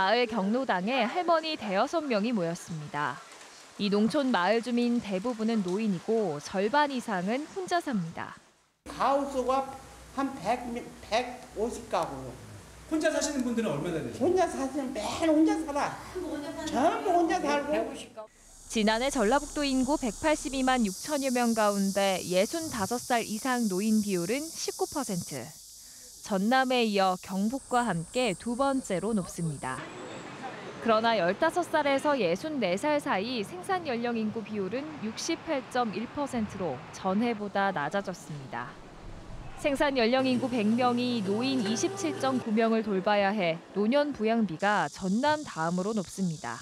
마을 경로당에 할머니 대여섯 명이 모였습니다. 이 농촌 마을 주민 대부분은 노인이고 절반 이상은 혼자 삽니다. 가옥수가 한 100, 150가구요. 혼자 사시는 분들은 얼마나 되세요? 혼자 사시는 맨 혼자 살아. 전부 혼자 살고. 지난해 전라북도 인구 182만 6천여 명 가운데 65살 이상 노인 비율은 전남에 이어 경북과 함께 두 번째로 높습니다. 그러나 15살에서 64살 사이 생산 연령 인구 비율은 68.1%로 전해보다 낮아졌습니다. 생산 연령 인구 100명이 노인 27.9명을 돌봐야 해 노년 부양비가 전남 다음으로 높습니다.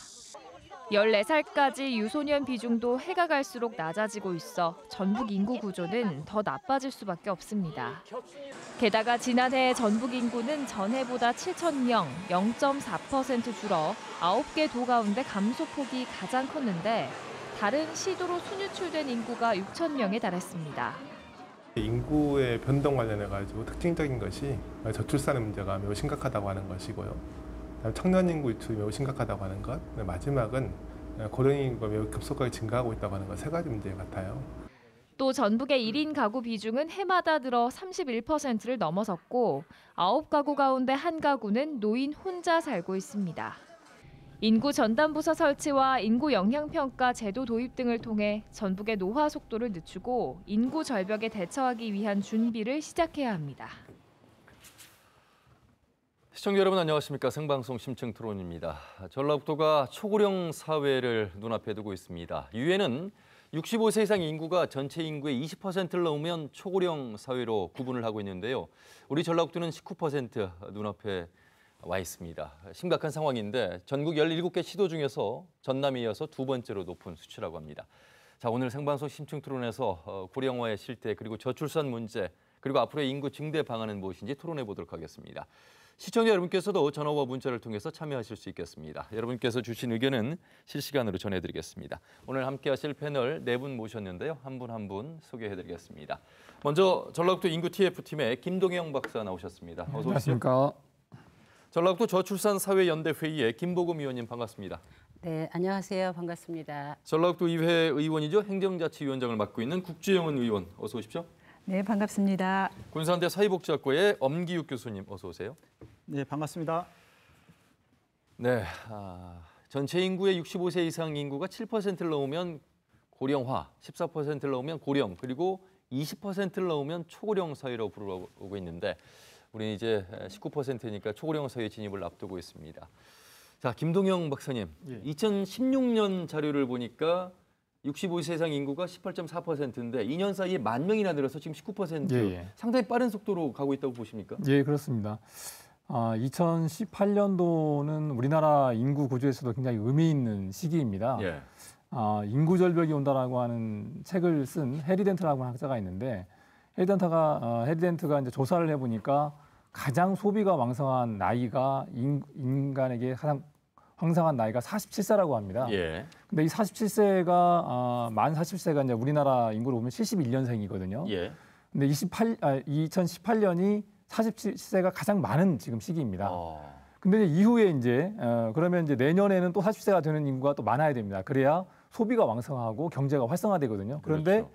14살까지 유소년 비중도 해가 갈수록 낮아지고 있어 전북 인구 구조는 더 나빠질 수밖에 없습니다. 게다가 지난해 전북 인구는 전해보다 7,000명, 0.4% 줄어 9개 도 가운데 감소폭이 가장 컸는데 다른 시도로 순유출된 인구가 6천명에 달했습니다. 인구의 변동 관련해 가지고 특징적인 것이 저출산의 문제가 매우 심각하다고 하는 것이고요. 청년 인구 유출이 매우 심각하다고 하는 것, 마지막은 고령 인구가 매우 급속하게 증가하고 있다고 하는 것 세 가지 문제 같아요. 또 전북의 1인 가구 비중은 해마다 늘어 31%를 넘어섰고 9가구 가운데 한 가구는 노인 혼자 살고 있습니다. 인구 전담부서 설치와 인구 영향평가 제도 도입 등을 통해 전북의 노화 속도를 늦추고 인구 절벽에 대처하기 위한 준비를 시작해야 합니다. 시청자 여러분 안녕하십니까. 생방송 심층 토론입니다. 전라북도가 초고령 사회를 눈앞에 두고 있습니다. 유엔은 65세 이상 인구가 전체 인구의 20%를 넘으면 초고령 사회로 구분을 하고 있는데요. 우리 전라북도는 19% 눈앞에 와 있습니다. 심각한 상황인데 전국 17개 시도 중에서 전남에 이어서 두 번째로 높은 수치라고 합니다. 자 오늘 생방송 심층 토론에서 어, 고령화의 실태 그리고 저출산 문제 그리고 앞으로의 인구 증대 방안은 무엇인지 토론해 보도록 하겠습니다. 시청자 여러분께서도 전화와 문자를 통해서 참여하실 수 있겠습니다. 여러분께서 주신 의견은 실시간으로 전해드리겠습니다. 오늘 함께하실 패널 네 분 모셨는데요. 한 분 한 분 소개해드리겠습니다. 먼저 전라북도 인구 TF팀의 김동영 박사 나오셨습니다. 어서 오십시오. 안녕하십니까. 전라북도 저출산사회연대 회의의 김보금 의원님 반갑습니다. 네, 안녕하세요. 반갑습니다. 전라북도 의회 의원이죠. 행정자치위원장을 맡고 있는 국주영은 의원 어서 오십시오. 네, 반갑습니다. 군산대 사회복지학과의 엄기욱 교수님 어서 오세요. 네, 반갑습니다. 네, 아, 전체 인구의 65세 이상 인구가 7%를 넘으면 고령화, 14%를 넘으면 고령, 그리고 20%를 넘으면 초고령 사회로 부르고 있는데 우리는 이제 19%니까 초고령 사회 진입을 앞두고 있습니다. 자, 김동영 박사님, 예. 2016년 자료를 보니까 65세 이상 인구가 18.4%인데 2년 사이에 만 명이나 늘어서 지금 19% 예, 예. 상당히 빠른 속도로 가고 있다고 보십니까? 예, 그렇습니다. 아, 2018년도는 우리나라 인구 구조에서도 굉장히 의미 있는 시기입니다. 예. 아, 인구 절벽이 온다라고 하는 책을 쓴 해리덴트라고 하는 학자가 있는데 해리덴트가 어, 해리덴트가 이제 조사를 해보니까 가장 소비가 왕성한 나이가 인, 간에게 가장 황상한 나이가 47세라고 합니다. 예. 근데 이 47세가 아, 만 47세가 이제 우리나라 인구로 보면 71년생이거든요. 예. 근데 28 아, 2018년이 47세가 가장 많은 지금 시기입니다. 어. 근데 이제 이후에 이제 어, 그러면 이제 내년에는 또 40세가 되는 인구가 또 많아야 됩니다. 그래야 소비가 왕성하고 경제가 활성화되거든요. 그렇죠. 그런데 그렇죠.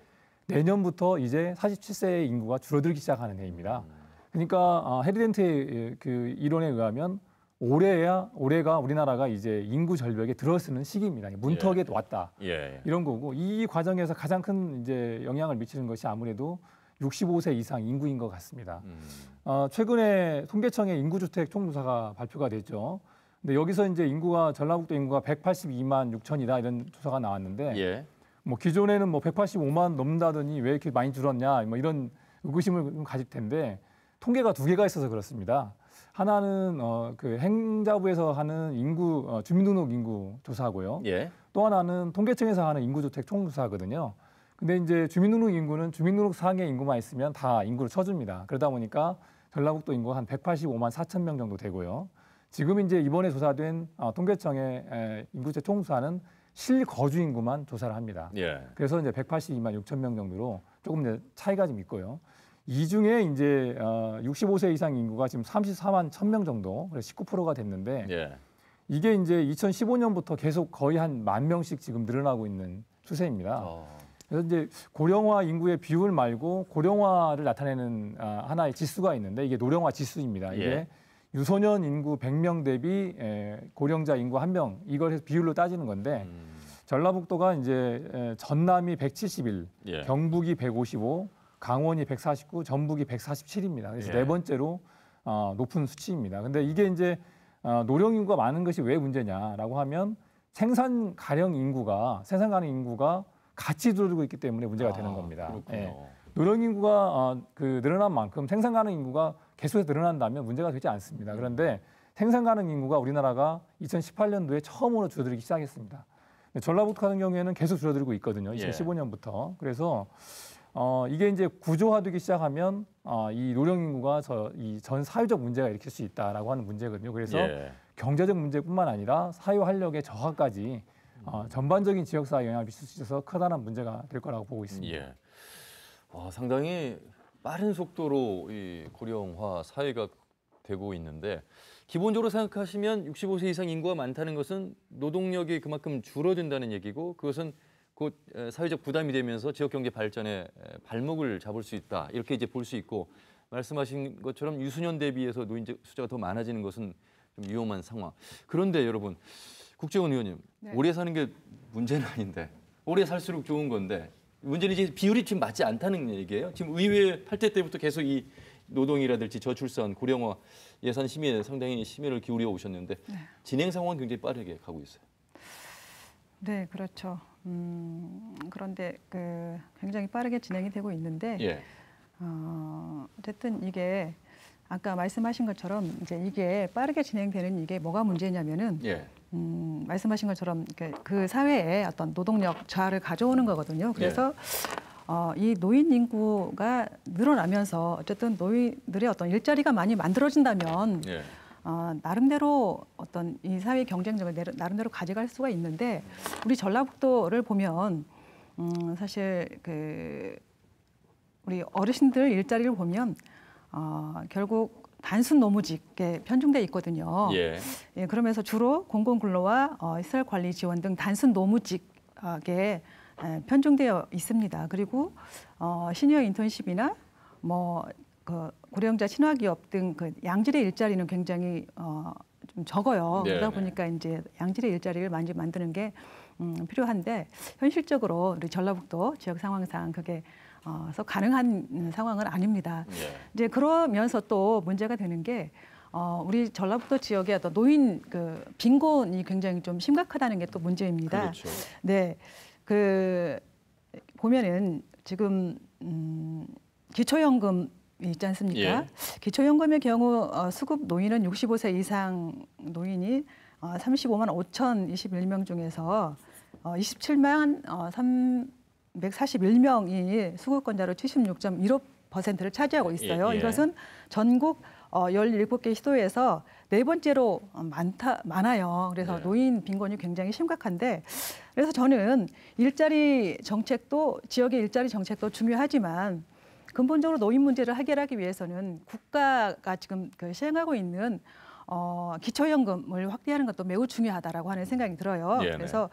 내년부터 이제 47세의 인구가 줄어들기 시작하는 해입니다. 음. 그러니까 어, 헤리덴트의 그 이론에 의하면 올해야 올해가 우리나라가 이제 인구 절벽에 들어서는 시기입니다. 문턱에 예. 왔다 예, 예. 이런 거고 이 과정에서 가장 큰 이제 영향을 미치는 것이 아무래도 65세 이상 인구인 것 같습니다. 음. 어, 최근에 통계청의 인구주택 총조사가 발표가 됐죠. 근데 여기서 이제 인구가 전라북도 인구가 182만 6천이다 이런 조사가 나왔는데 예. 뭐 기존에는 뭐 185만 넘다더니 왜 이렇게 많이 줄었냐 뭐 이런 의구심을 가질 텐데 통계가 두 개가 있어서 그렇습니다. 하나는 어, 그 행자부에서 하는 인구 어, 주민등록 인구 조사고요. 예. 또 하나는 통계청에서 하는 인구주택 총조사거든요. 근데 이제 주민등록 인구는 주민등록 사항의 인구만 있으면 다 인구를 쳐줍니다. 그러다 보니까 전라북도 인구 한 185만 4천 명 정도 되고요. 지금 이제 이번에 조사된 어, 통계청의 에, 인구주택 총조사는 실거주 인구만 조사를 합니다. 예. 그래서 이제 182만 6천 명 정도로 조금 이제 차이가 좀 있고요. 이 중에 이제 어, 65세 이상 인구가 지금 34만 1,000명 정도, 그래서 19%가 됐는데 예. 이게 이제 2015년부터 계속 거의 한 만 명씩 지금 늘어나고 있는 추세입니다. 어. 그래서 이제 고령화 인구의 비율 말고 고령화를 나타내는 아, 하나의 지수가 있는데 이게 노령화 지수입니다. 이게 예. 유소년 인구 100명 대비 에, 고령자 인구 1명 이걸 해서 비율로 따지는 건데 음. 전라북도가 이제 전남이 171, 예. 경북이 155, 강원이 149, 전북이 147입니다. 그래서 예. 네 번째로 어, 높은 수치입니다. 근데 이게 이제 어, 노령 인구가 많은 것이 왜 문제냐라고 하면 생산 가령 인구가 생산 가능 인구가 같이 줄어들고 있기 때문에 문제가 아, 되는 겁니다. 그렇군요. 예. 노령 인구가 어, 그 늘어난 만큼 생산 가능 인구가 계속해서 늘어난다면 문제가 되지 않습니다. 음. 그런데 생산 가능 인구가 우리나라가 2018년도에 처음으로 줄어들기 시작했습니다. 전라북도 같은 경우에는 계속 줄어들고 있거든요. 2015년부터. 예. 그래서 어, 이게 이제 구조화되기 시작하면 어, 이 노령 인구가 저 이 전 사회적 문제가 일으킬 수 있다라고 하는 문제거든요. 그래서 예. 경제적 문제뿐만 아니라 사회 활력의 저하까지 어, 전반적인 지역 사회 영향을 미칠 수 있어서 커다란 문제가 될 거라고 보고 있습니다. 예. 와, 상당히 빠른 속도로 이 고령화 사회가 되고 있는데 기본적으로 생각하시면 65세 이상 인구가 많다는 것은 노동력이 그만큼 줄어든다는 얘기고 그것은 그 사회적 부담이 되면서 지역 경제 발전에 발목을 잡을 수 있다 이렇게 이제 볼 수 있고 말씀하신 것처럼 유수년 대비해서 노인 숫자가 더 많아지는 것은 좀 위험한 상황. 그런데 여러분 국정원 의원님 네. 오래 사는 게 문제는 아닌데 오래 살수록 좋은 건데 문제는 이제 비율이 지금 맞지 않다는 얘기예요. 지금 의회 팔대 때부터 계속 이 노동이라든지 저출산, 고령화 예산 심의에 상당히 심혈을 기울여 오셨는데 네. 진행 상황은 굉장히 빠르게 가고 있어요. 네, 그렇죠. 음, 그런데 그 굉장히 빠르게 진행이 되고 있는데 예. 어, 어쨌든 이게 아까 말씀하신 것처럼 이제 이게 빠르게 진행되는 이게 뭐가 문제냐면은 예. 음, 말씀하신 것처럼 그 사회에 어떤 노동력 저하를 가져오는 거거든요. 그래서 예. 어, 이 노인 인구가 늘어나면서 어쨌든 노인들의 어떤 일자리가 많이 만들어진다면 예. 어, 나름대로 어떤 이 사회 경쟁력을 내려, 나름대로 가져갈 수가 있는데 우리 전라북도를 보면 음, 사실 그 우리 어르신들 일자리를 보면 어, 결국 단순 노무직에 편중돼 있거든요. 예. 예 그러면서 주로 공공근로와 어, 시설 관리 지원 등 단순 노무직에 에, 편중되어 있습니다. 그리고 어, 시니어 인턴십이나 뭐그 고령자 친화기업 등 그 양질의 일자리는 굉장히 어, 좀 적어요. 네, 그러다 네. 보니까 네. 이제 양질의 일자리를 많이 만드는 게 음, 필요한데 현실적으로 우리 전라북도 지역 상황상 그게 어서 가능한 상황은 아닙니다. 네. 이제 그러면서 또 문제가 되는 게 어, 우리 전라북도 지역의 어떤 노인 그 빈곤이 굉장히 좀 심각하다는 게 또 문제입니다. 그렇죠. 네, 그 보면은 지금 음, 기초연금 있지 않습니까? 예. 기초연금의 경우 어, 수급 노인은 65세 이상 노인이 어, 35만 5,021명 중에서 어, 27만 어, 341명이 수급권자로 76.15%를 차지하고 예, 있어요. 예, 예. 이것은 전국 어, 17개 시도에서 네 번째로 많다 많아요. 그래서 예. 노인 빈곤이 굉장히 심각한데 그래서 저는 일자리 정책도 지역의 일자리 정책도 중요하지만 근본적으로 노인 문제를 해결하기 위해서는 국가가 지금 그 시행하고 있는 어, 기초연금을 확대하는 것도 매우 중요하다라고 하는 생각이 들어요. 네네. 예, 그래서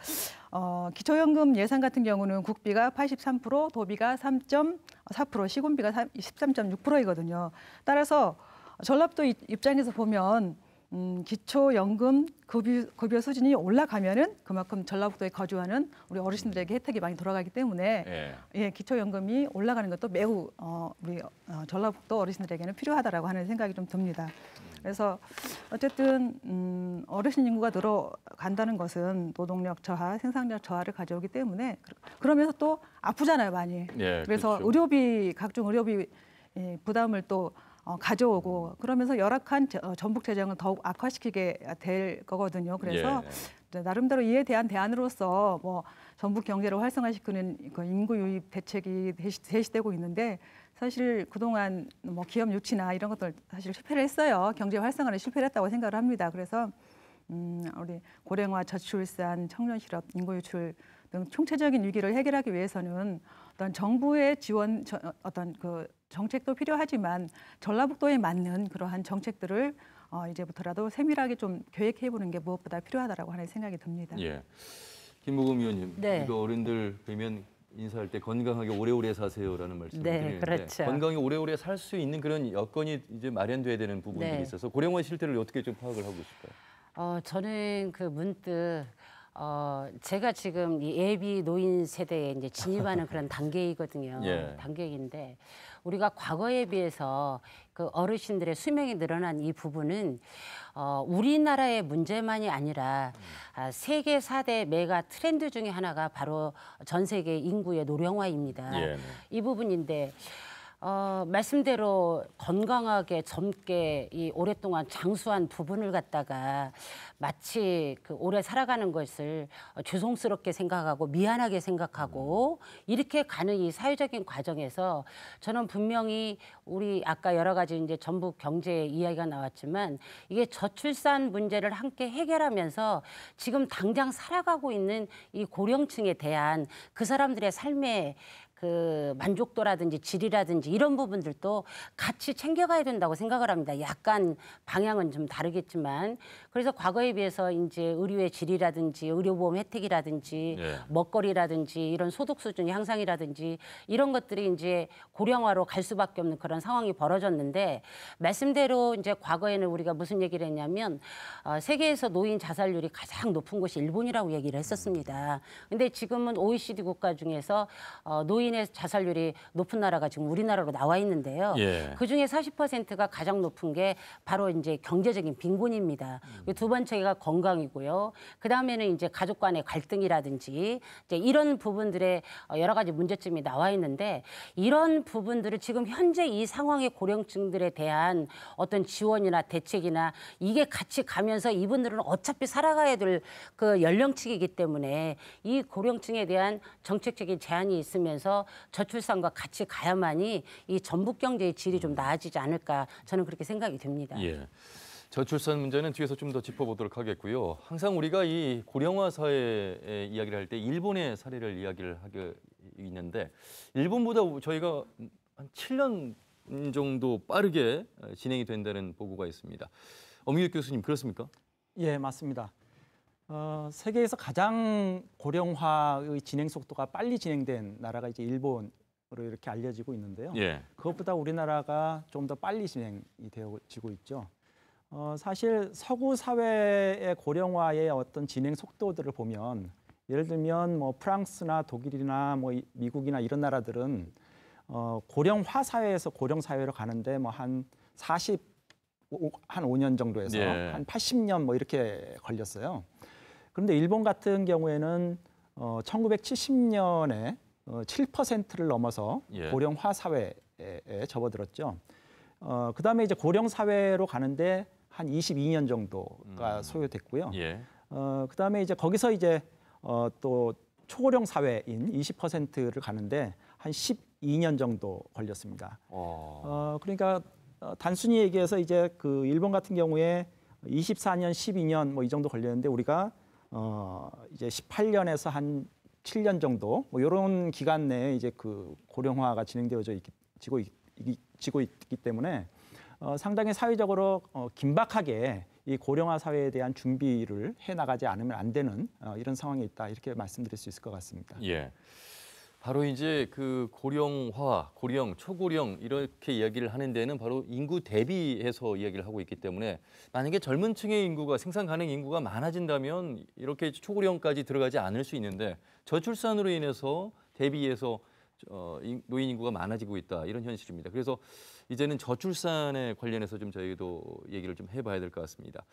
어, 기초연금 예산 같은 경우는 국비가 83%, 도비가 3.4%, 시군비가 13.6%이거든요. 따라서 전라도 입장에서 보면 음, 기초연금 급여, 급여 수준이 올라가면은 그만큼 전라북도에 거주하는 우리 어르신들에게 혜택이 많이 돌아가기 때문에 예, 예 기초연금이 올라가는 것도 매우 어, 우리 어, 전라북도 어르신들에게는 필요하다라고 하는 생각이 좀 듭니다. 그래서 어쨌든 음, 어르신 인구가 늘어간다는 것은 노동력 저하, 생산력 저하를 가져오기 때문에 그러면서 또 아프잖아요 많이. 예, 그래서 그렇죠. 의료비 각종 의료비 예, 부담을 또 어, 가져오고 그러면서 열악한 어, 전북 재정을 더욱 악화시키게 될 거거든요. 그래서 예. 나름대로 이에 대한 대안으로서 뭐 전북 경제를 활성화시키는 그 인구 유입 대책이 대시대시되고 있는데 사실 그동안 뭐 기업 유치나 이런 것들 사실 실패를 했어요. 경제 활성화는 실패를 했다고 생각을 합니다. 그래서 음, 우리 고령화, 저출산, 청년 실업, 인구 유출 등 총체적인 위기를 해결하기 위해서는 어떤 정부의 지원, 저, 어, 어떤 그 정책도 필요하지만 전라북도에 맞는 그러한 정책들을 어, 이제부터라도 세밀하게 좀 계획해 보는 게 무엇보다 필요하다라고 하는 생각이 듭니다. 예. 김무금 의원님, 네. 이거 어른들 보면 인사할 때 건강하게 오래오래 사세요라는 말씀을 네, 드리는데 그렇죠. 건강히 오래오래 살 수 있는 그런 여건이 이제 마련돼야 되는 부분이 네. 있어서 고령화 실태를 어떻게 좀 파악을 하고 있을요 어, 저는 그 문득 어, 제가 지금 이 예비 노인 세대에 이제 진입하는 그런 단계이거든요. 예. 단계인데 우리가 과거에 비해서 그 어르신들의 수명이 늘어난 이 부분은 어, 우리나라의 문제만이 아니라 아, 세계 사대 메가 트렌드 중에 하나가 바로 전 세계 인구의 노령화입니다. 예, 네. 이 부분인데 어, 말씀대로 건강하게 젊게 이 오랫동안 장수한 부분을 갖다가 마치 그 오래 살아가는 것을 죄송스럽게 생각하고 미안하게 생각하고 이렇게 가는 이 사회적인 과정에서 저는 분명히 우리 아까 여러 가지 이제 전북 경제 이야기가 나왔지만 이게 저출산 문제를 함께 해결하면서 지금 당장 살아가고 있는 이 고령층에 대한 그 사람들의 삶의 그 만족도라든지 질이라든지 이런 부분들도 같이 챙겨가야 된다고 생각을 합니다. 약간 방향은 좀 다르겠지만 그래서 과거에 비해서 이제 의료의 질이라든지 의료보험 혜택이라든지 예. 먹거리라든지 이런 소득 수준 향상이라든지 이런 것들이 이제 고령화로 갈 수밖에 없는 그런 상황이 벌어졌는데 말씀대로 이제 과거에는 우리가 무슨 얘기를 했냐면 어, 세계에서 노인 자살률이 가장 높은 곳이 일본이라고 얘기를 했었습니다. 근데 지금은 OECD 국가 중에서 어, 노인 노인의 자살률이 높은 나라가 지금 우리나라로 나와 있는데요. 예. 그 중에 40%가 가장 높은 게 바로 이제 경제적인 빈곤입니다. 음. 두 번째가 건강이고요. 그 다음에는 이제 가족 간의 갈등이라든지 이제 이런 부분들의 여러 가지 문제점이 나와 있는데 이런 부분들을 지금 현재 이 상황의 고령층들에 대한 어떤 지원이나 대책이나 이게 같이 가면서 이분들은 어차피 살아가야 될 그 연령층이기 때문에 이 고령층에 대한 정책적인 제한이 있으면서 저출산과 같이 가야만이 이 전북 경제의 질이 좀 나아지지 않을까 저는 그렇게 생각이 됩니다. 예. 저출산 문제는 뒤에서 좀 더 짚어보도록 하겠고요. 항상 우리가 이 고령화 사회의 이야기를 할 때 일본의 사례를 이야기를 하게 있는데 일본보다 저희가 한 7년 정도 빠르게 진행이 된다는 보고가 있습니다. 엄유익 교수님 그렇습니까? 예, 맞습니다. 어, 세계에서 가장 고령화의 진행 속도가 빨리 진행된 나라가 이제 일본으로 이렇게 알려지고 있는데요. 예. 그것보다 우리나라가 좀 더 빨리 진행이 되어지고 있죠. 어, 사실 서구 사회의 고령화의 어떤 진행 속도들을 보면 예를 들면 뭐 프랑스나 독일이나 뭐 미국이나 이런 나라들은 어, 고령화 사회에서 고령 사회로 가는데 뭐한 40, 한 5년 정도에서 예. 한 80년 뭐 이렇게 걸렸어요. 그런데 일본 같은 경우에는 어, 1970년에 어, 7%를 넘어서 예. 고령화 사회에 에 접어들었죠. 어, 그다음에 이제 고령 사회로 가는데 한 22년 정도가 음. 소요됐고요. 예. 어, 그다음에 이제 거기서 이제 어, 또 초고령 사회인 20%를 가는데 한 12년 정도 걸렸습니다. 어, 어 그러니까 어, 단순히 얘기해서 이제 그 일본 같은 경우에 24년, 12년 뭐 이 정도 걸렸는데 우리가 어 이제 18년에서 한 7년 정도 뭐 이런 기간 내에 이제 그 고령화가 진행되어져 있기, 지고, 있, 지고 있기 때문에 어, 상당히 사회적으로 어, 긴박하게 이 고령화 사회에 대한 준비를 해 나가지 않으면 안 되는 어, 이런 상황에 있다 이렇게 말씀드릴 수 있을 것 같습니다. 예. 바로 이제 그 고령화, 고령, 초고령 이렇게 이야기를 하는 데는 바로 인구 대비해서 이야기를 하고 있기 때문에 만약에 젊은 층의 인구가 생산 가능 인구가 많아진다면 이렇게 초고령까지 들어가지 않을 수 있는데 저출산으로 인해서 대비해서 어, 노인 인구가 많아지고 있다 이런 현실입니다. 그래서 이제는 저출산에 관련해서 좀 저희도 얘기를 좀 해봐야 될 것 같습니다.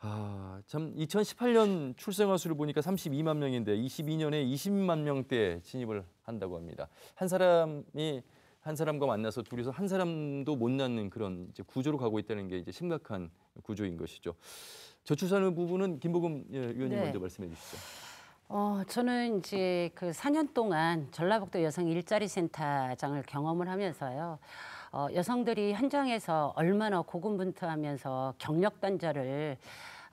아, 참 2018년 출생아 수를 보니까 32만 명인데 22년에 20만 명대 진입을 한다고 합니다. 한 사람이 한 사람과 만나서 둘이서 한 사람도 못 낳는 그런 이제 구조로 가고 있다는 게 이제 심각한 구조인 것이죠. 저출산의 부분은 김보금 예, 의원님 네. 먼저 말씀해 주시죠. 어, 저는 이제 그 4년 동안 전라북도 여성 일자리 센터장을 경험을 하면서요. 어, 여성들이 현장에서 얼마나 고군분투하면서 경력단절을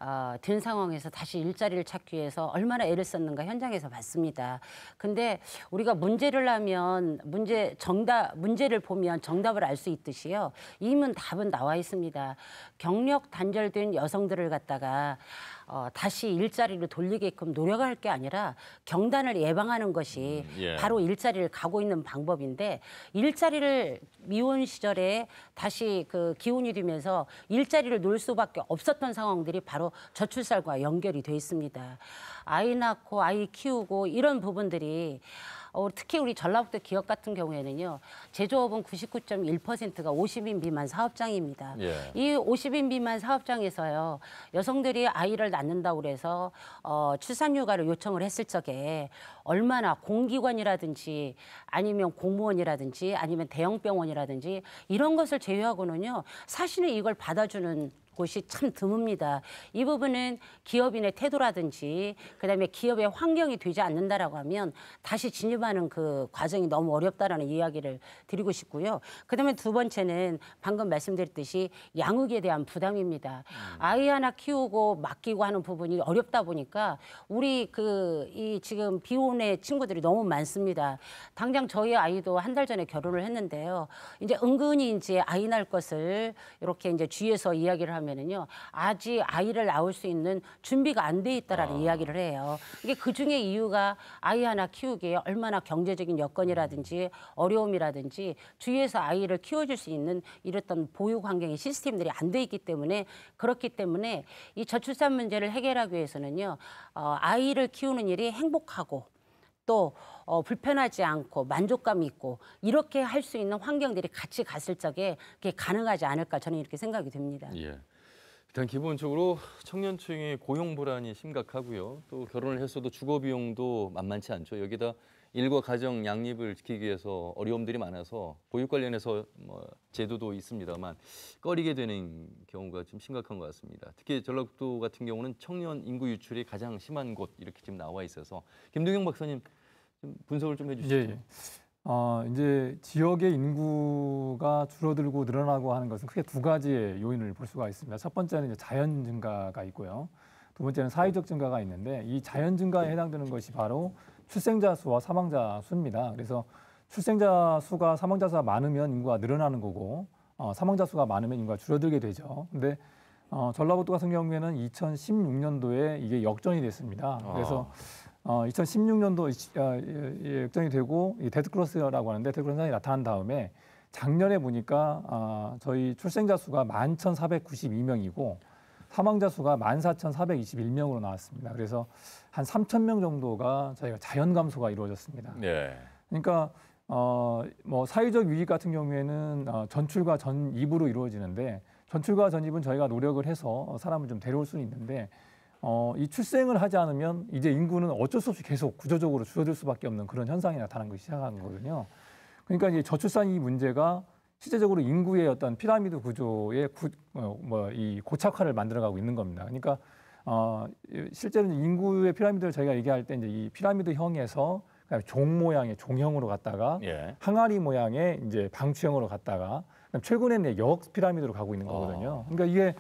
어, 든 상황에서 다시 일자리를 찾기 위해서 얼마나 애를 썼는가 현장에서 봤습니다. 근데 우리가 문제를 하면 문제 정답 문제를 보면 정답을 알 수 있듯이요. 이문 답은 나와 있습니다. 경력 단절된 여성들을 갖다가 어, 다시 일자리를 돌리게끔 노력할 게 아니라 경단을 예방하는 것이 음, 예. 바로 일자리를 가고 있는 방법인데 일자리를 미혼 시절에 다시 그 기운이 되면서 일자리를 놓을 수밖에 없었던 상황들이 바로 저출산과 연결이 돼 있습니다. 아이 낳고 아이 키우고 이런 부분들이 어, 특히 우리 전라북도 기업 같은 경우에는요. 제조업은 99.1%가 50인 미만 사업장입니다. 예. 이 50인 미만 사업장에서요. 여성들이 아이를 낳는다고 그래서 어, 출산휴가를 요청을 했을 적에 얼마나 공기관이라든지 아니면 공무원이라든지 아니면 대형 병원이라든지 이런 것을 제외하고는요. 사실은 이걸 받아주는 곳이 참 드뭅니다. 이 부분은 기업인의 태도라든지 그다음에 기업의 환경이 되지 않는다라고 하면 다시 진입하는 그 과정이 너무 어렵다라는 이야기를 드리고 싶고요. 그다음에 두 번째는 방금 말씀드렸듯이 양육에 대한 부담입니다. 음. 아이 하나 키우고 맡기고 하는 부분이 어렵다 보니까 우리 그 이 지금 비혼의 친구들이 너무 많습니다. 당장 저희 아이도 한 달 전에 결혼을 했는데요. 이제 은근히 이제 아이 낳을 것을 이렇게 이제 주위에서 이야기를 하면 하면은요 아직 아이를 낳을 수 있는 준비가 안 돼 있다라는 아. 이야기를 해요. 이게 그 중에 이유가 아이 하나 키우기에 얼마나 경제적인 여건이라든지 음. 어려움이라든지 주위에서 아이를 키워줄 수 있는 이랬던 보육 환경의 시스템들이 안 돼 있기 때문에 그렇기 때문에 이 저출산 문제를 해결하기 위해서는요 어, 아이를 키우는 일이 행복하고 또 어, 불편하지 않고 만족감 있고 이렇게 할 수 있는 환경들이 같이 갔을 적에 그게 가능하지 않을까 저는 이렇게 생각이 됩니다. 예. 일단 기본적으로 청년층의 고용 불안이 심각하고요. 또 결혼을 했어도 주거 비용도 만만치 않죠. 여기다 일과 가정 양립을 지키기 위해서 어려움들이 많아서 보육 관련해서 뭐 제도도 있습니다만 꺼리게 되는 경우가 좀 심각한 것 같습니다. 특히 전라북도 같은 경우는 청년 인구 유출이 가장 심한 곳 이렇게 지금 나와 있어서 김동영 박사님 좀 분석을 좀 해주시죠. 예, 예. 어, 이제 지역의 인구가 줄어들고 늘어나고 하는 것은 크게 두 가지의 요인을 볼 수가 있습니다. 첫 번째는 이제 자연 증가가 있고요. 두 번째는 사회적 증가가 있는데 이 자연 증가에 해당되는 것이 바로 출생자 수와 사망자 수입니다. 그래서 출생자 수가 사망자 수가 많으면 인구가 늘어나는 거고 어, 사망자 수가 많으면 인구가 줄어들게 되죠. 그런데 어, 전라북도 같은 경우에는 2016년도에 이게 역전이 됐습니다. 그래서 아. 어, 2016년도 어, 예, 예, 역정이 되고 이 데드크로스라고 하는데 데드크로스 현상이 나타난 다음에 작년에 보니까 어, 저희 출생자 수가 11,492명이고 사망자 수가 14,421명으로 나왔습니다. 그래서 한 3,000명 정도가 저희가 자연 감소가 이루어졌습니다. 네. 그러니까 어, 뭐 사회적 유익 같은 경우에는 어, 전출과 전입으로 이루어지는데 전출과 전입은 저희가 노력을 해서 사람을 좀 데려올 수는 있는데 어, 이 출생을 하지 않으면 이제 인구는 어쩔 수 없이 계속 구조적으로 줄어들 수밖에 없는 그런 현상이 나타난 것이 시작한 거거든요. 그러니까 이제 저출산 이 문제가 실제적으로 인구의 어떤 피라미드 구조의 어, 뭐이 고착화를 만들어가고 있는 겁니다. 그러니까 어, 실제로 인구의 피라미드를 저희가 얘기할 때 이제 이 피라미드형에서 그냥 종 모양의 종형으로 갔다가 예. 항아리 모양의 이제 방추형으로 갔다가 최근에는 역 피라미드로 가고 있는 거거든요. 어. 그러니까 이게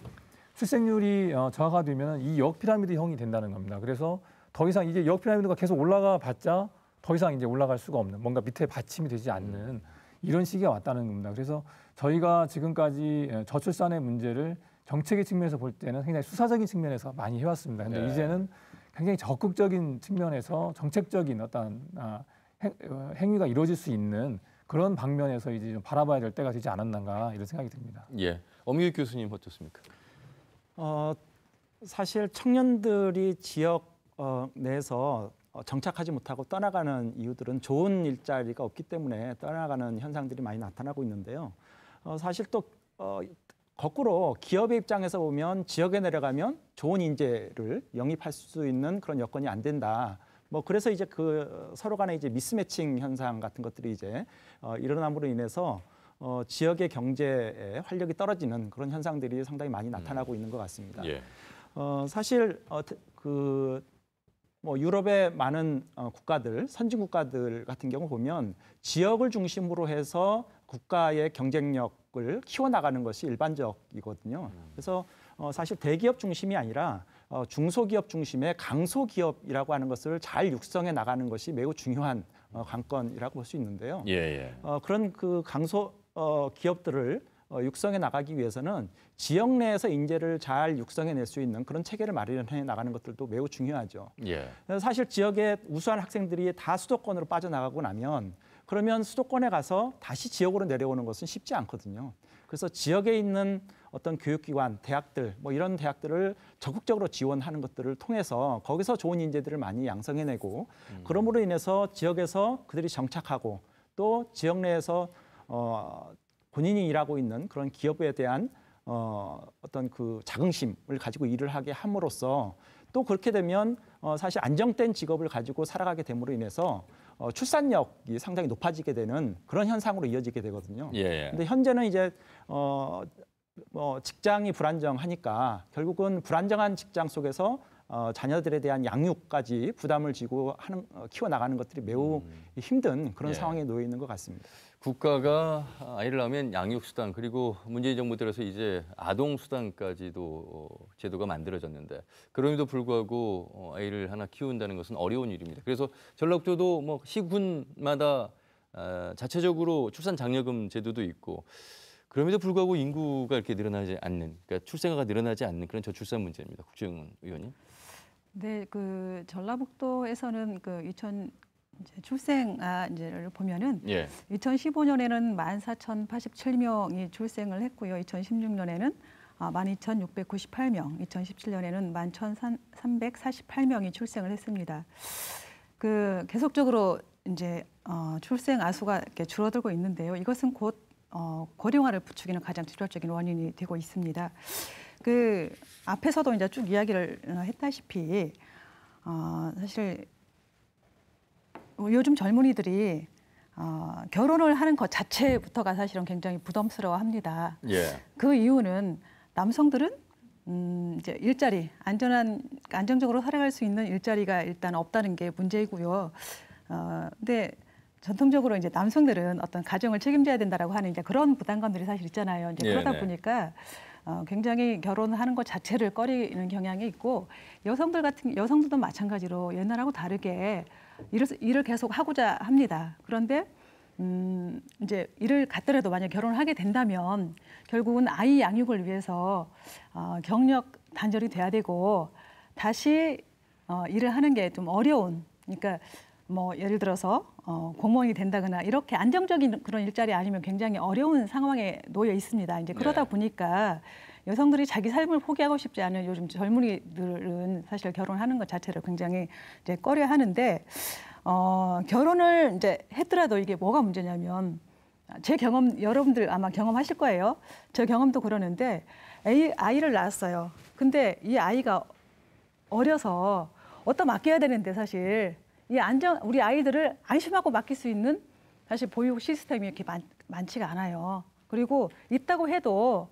출생률이 저하가 어, 되면 이 역피라미드 형이 된다는 겁니다. 그래서 더 이상 이제 역피라미드가 계속 올라가 봤자 더 이상 이제 올라갈 수가 없는 뭔가 밑에 받침이 되지 않는 이런 시기가 왔다는 겁니다. 그래서 저희가 지금까지 예, 저출산의 문제를 정책의 측면에서 볼 때는 굉장히 수사적인 측면에서 많이 해왔습니다. 근데 네. 이제는 굉장히 적극적인 측면에서 정책적인 어떤 아, 행, 어, 위가 이루어질 수 있는 그런 방면에서 이제 좀 바라봐야 될 때가 되지 않았는가 이런 생각이 듭니다. 예, 엄규 교수님 어떻습니까? 어, 사실 청년들이 지역 어, 내에서 어, 정착하지 못하고 떠나가는 이유들은 좋은 일자리가 없기 때문에 떠나가는 현상들이 많이 나타나고 있는데요. 어, 사실 또 어, 거꾸로 기업의 입장에서 보면 지역에 내려가면 좋은 인재를 영입할 수 있는 그런 여건이 안 된다. 뭐 그래서 이제 그 서로 간에 이제 미스매칭 현상 같은 것들이 이제 어, 일어남으로 인해서 어, 지역의 경제에 활력이 떨어지는 그런 현상들이 상당히 많이 음. 나타나고 음. 있는 것 같습니다. 예. 어, 사실 어, 그 뭐 유럽의 많은 어, 국가들, 선진 국가들 같은 경우 보면 지역을 중심으로 해서 국가의 경쟁력을 키워나가는 것이 일반적이거든요. 음. 그래서 어, 사실 대기업 중심이 아니라 어, 중소기업 중심의 강소기업이라고 하는 것을 잘 육성해 나가는 것이 매우 중요한 어, 관건이라고 볼 수 있는데요. 예, 예. 어, 그런 그 강소 어, 기업들을 어, 육성해 나가기 위해서는 지역 내에서 인재를 잘 육성해낼 수 있는 그런 체계를 마련해 나가는 것들도 매우 중요하죠. 예. 사실 지역의 우수한 학생들이 다 수도권으로 빠져나가고 나면 그러면 수도권에 가서 다시 지역으로 내려오는 것은 쉽지 않거든요. 그래서 지역에 있는 어떤 교육기관, 대학들 뭐 이런 대학들을 적극적으로 지원하는 것들을 통해서 거기서 좋은 인재들을 많이 양성해내고 음. 그러므로 인해서 지역에서 그들이 정착하고 또 지역 내에서 어, 본인이 일하고 있는 그런 기업에 대한 어, 어떤 그 자긍심을 가지고 일을 하게 함으로써 또 그렇게 되면 어, 사실 안정된 직업을 가지고 살아가게 됨으로 인해서 어, 출산력이 상당히 높아지게 되는 그런 현상으로 이어지게 되거든요. 예. 예. 근데 현재는 이제 어, 뭐 직장이 불안정하니까 결국은 불안정한 직장 속에서 어, 자녀들에 대한 양육까지 부담을 지고 하는 어, 키워 나가는 것들이 매우 음. 힘든 그런 예. 상황에 놓여 있는 것 같습니다. 국가가 아이를 낳으면 양육수당 그리고 문재인 정부 들어서 이제 아동수당까지도 어, 제도가 만들어졌는데 그럼에도 불구하고 어, 아이를 하나 키운다는 것은 어려운 일입니다. 그래서 전라북도도 뭐 시군마다 아, 자체적으로 출산장려금 제도도 있고 그럼에도 불구하고 인구가 이렇게 늘어나지 않는 그러니까 출생아가 늘어나지 않는 그런 저출산 문제입니다. 국정원 의원님. 네, 그 전라북도에서는 그 2000, 이제 출생아를 제 보면은 예. 2015년에는 14,087명이 출생을 했고요. 2016년에는 12,698명, 2017년에는 11,348명이 출생을 했습니다. 그 계속적으로 이제 어, 출생 아수가 이렇게 줄어들고 있는데요. 이것은 곧 어, 고령화를 부추기는 가장 직접적인 원인이 되고 있습니다. 그 앞에서도 이제 쭉 이야기를 했다시피 어, 사실 어, 요즘 젊은이들이 어, 결혼을 하는 것 자체부터가 사실은 굉장히 부담스러워합니다. 예. 그 이유는 남성들은 음, 이제 일자리 안전한 안정적으로 살아갈 수 있는 일자리가 일단 없다는 게 문제이고요. 어, 근데 전통적으로 이제 남성들은 어떤 가정을 책임져야 된다라고 하는 이제 그런 부담감들이 사실 있잖아요. 이제 그러다 네네. 예, 보니까 어, 굉장히 결혼하는 것 자체를 꺼리는 경향이 있고 여성들 같은 여성들도 마찬가지로 옛날하고 다르게 일을, 일을 계속 하고자 합니다. 그런데 음, 이제 일을 갔더라도 만약 결혼을 하게 된다면 결국은 아이 양육을 위해서 어, 경력 단절이 돼야 되고 다시 어, 일을 하는 게 좀 어려운 그러니까 뭐 예를 들어서 어, 공무원이 된다거나 이렇게 안정적인 그런 일자리 아니면 굉장히 어려운 상황에 놓여 있습니다. 이제 그러다 네. 보니까 여성들이 자기 삶을 포기하고 싶지 않은 요즘 젊은이들은 사실 결혼하는 것 자체를 굉장히 이제 꺼려 하는데 어, 결혼을 이제 했더라도 이게 뭐가 문제냐면 제 경험 여러분들 아마 경험하실 거예요. 제 경험도 그러는데 에이, 아이를 낳았어요. 근데 이 아이가 어려서 어떤 맡겨야 되는데 사실 이 안정 우리 아이들을 안심하고 맡길 수 있는 사실 보육 시스템이 이렇게 많, 많지가 않아요. 그리고 있다고 해도